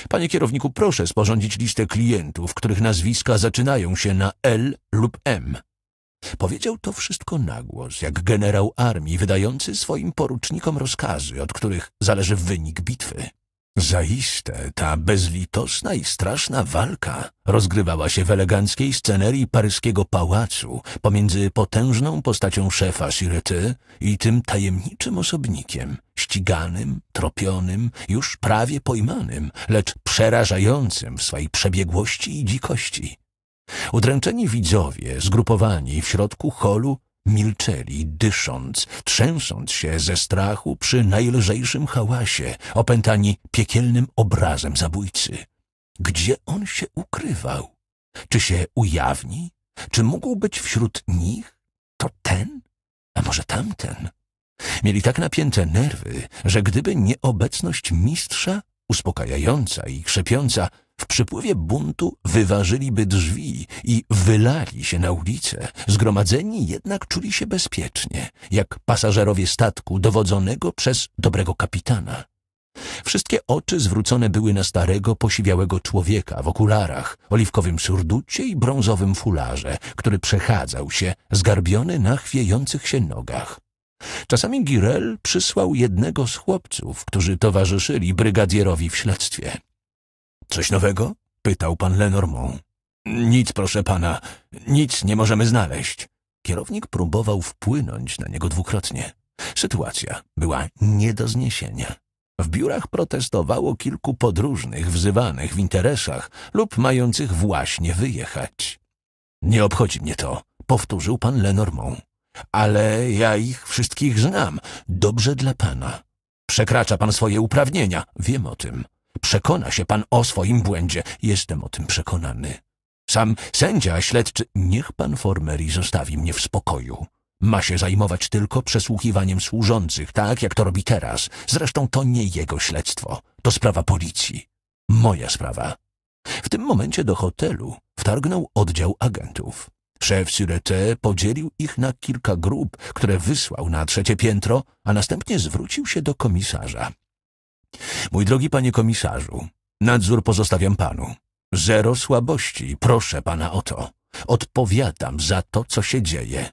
Panie kierowniku, proszę sporządzić listę klientów, których nazwiska zaczynają się na L lub M. Powiedział to wszystko nagłos, jak generał armii wydający swoim porucznikom rozkazy, od których zależy wynik bitwy. Zaiste ta bezlitosna i straszna walka rozgrywała się w eleganckiej scenerii paryskiego pałacu pomiędzy potężną postacią szefa Sirety i tym tajemniczym osobnikiem, ściganym, tropionym, już prawie pojmanym, lecz przerażającym w swej przebiegłości i dzikości. Udręczeni widzowie, zgrupowani w środku holu, milczeli, dysząc, trzęsąc się ze strachu przy najlżejszym hałasie, opętani piekielnym obrazem zabójcy. Gdzie on się ukrywał? Czy się ujawni? Czy mógł być wśród nich? To ten? A może tamten? Mieli tak napięte nerwy, że gdyby nieobecność mistrza, uspokajająca i krzepiąca, w przypływie buntu wyważyliby drzwi i wylali się na ulicę. Zgromadzeni jednak czuli się bezpiecznie, jak pasażerowie statku dowodzonego przez dobrego kapitana. Wszystkie oczy zwrócone były na starego, posiwiałego człowieka w okularach, oliwkowym surducie i brązowym fularze, który przechadzał się, zgarbiony na chwiejących się nogach. Czasami Girel przysłał jednego z chłopców, którzy towarzyszyli brygadierowi w śledztwie. Coś nowego? Pytał pan Lenormand. Nic, proszę pana, nic nie możemy znaleźć. Kierownik próbował wpłynąć na niego dwukrotnie. Sytuacja była nie do zniesienia. W biurach protestowało kilku podróżnych wzywanych w interesach lub mających właśnie wyjechać. Nie obchodzi mnie to, powtórzył pan Lenormand. Ale ja ich wszystkich znam. Dobrze dla pana. Przekracza pan swoje uprawnienia. Wiem o tym. Przekona się pan o swoim błędzie. Jestem o tym przekonany. Sam sędzia śledczy... Niech pan Formeri zostawi mnie w spokoju. Ma się zajmować tylko przesłuchiwaniem służących, tak jak to robi teraz. Zresztą to nie jego śledztwo. To sprawa policji. Moja sprawa. W tym momencie do hotelu wtargnął oddział agentów. Szef Surete podzielił ich na kilka grup, które wysłał na trzecie piętro, a następnie zwrócił się do komisarza. Mój drogi panie komisarzu, nadzór pozostawiam panu. Zero słabości, proszę pana o to. Odpowiadam za to, co się dzieje.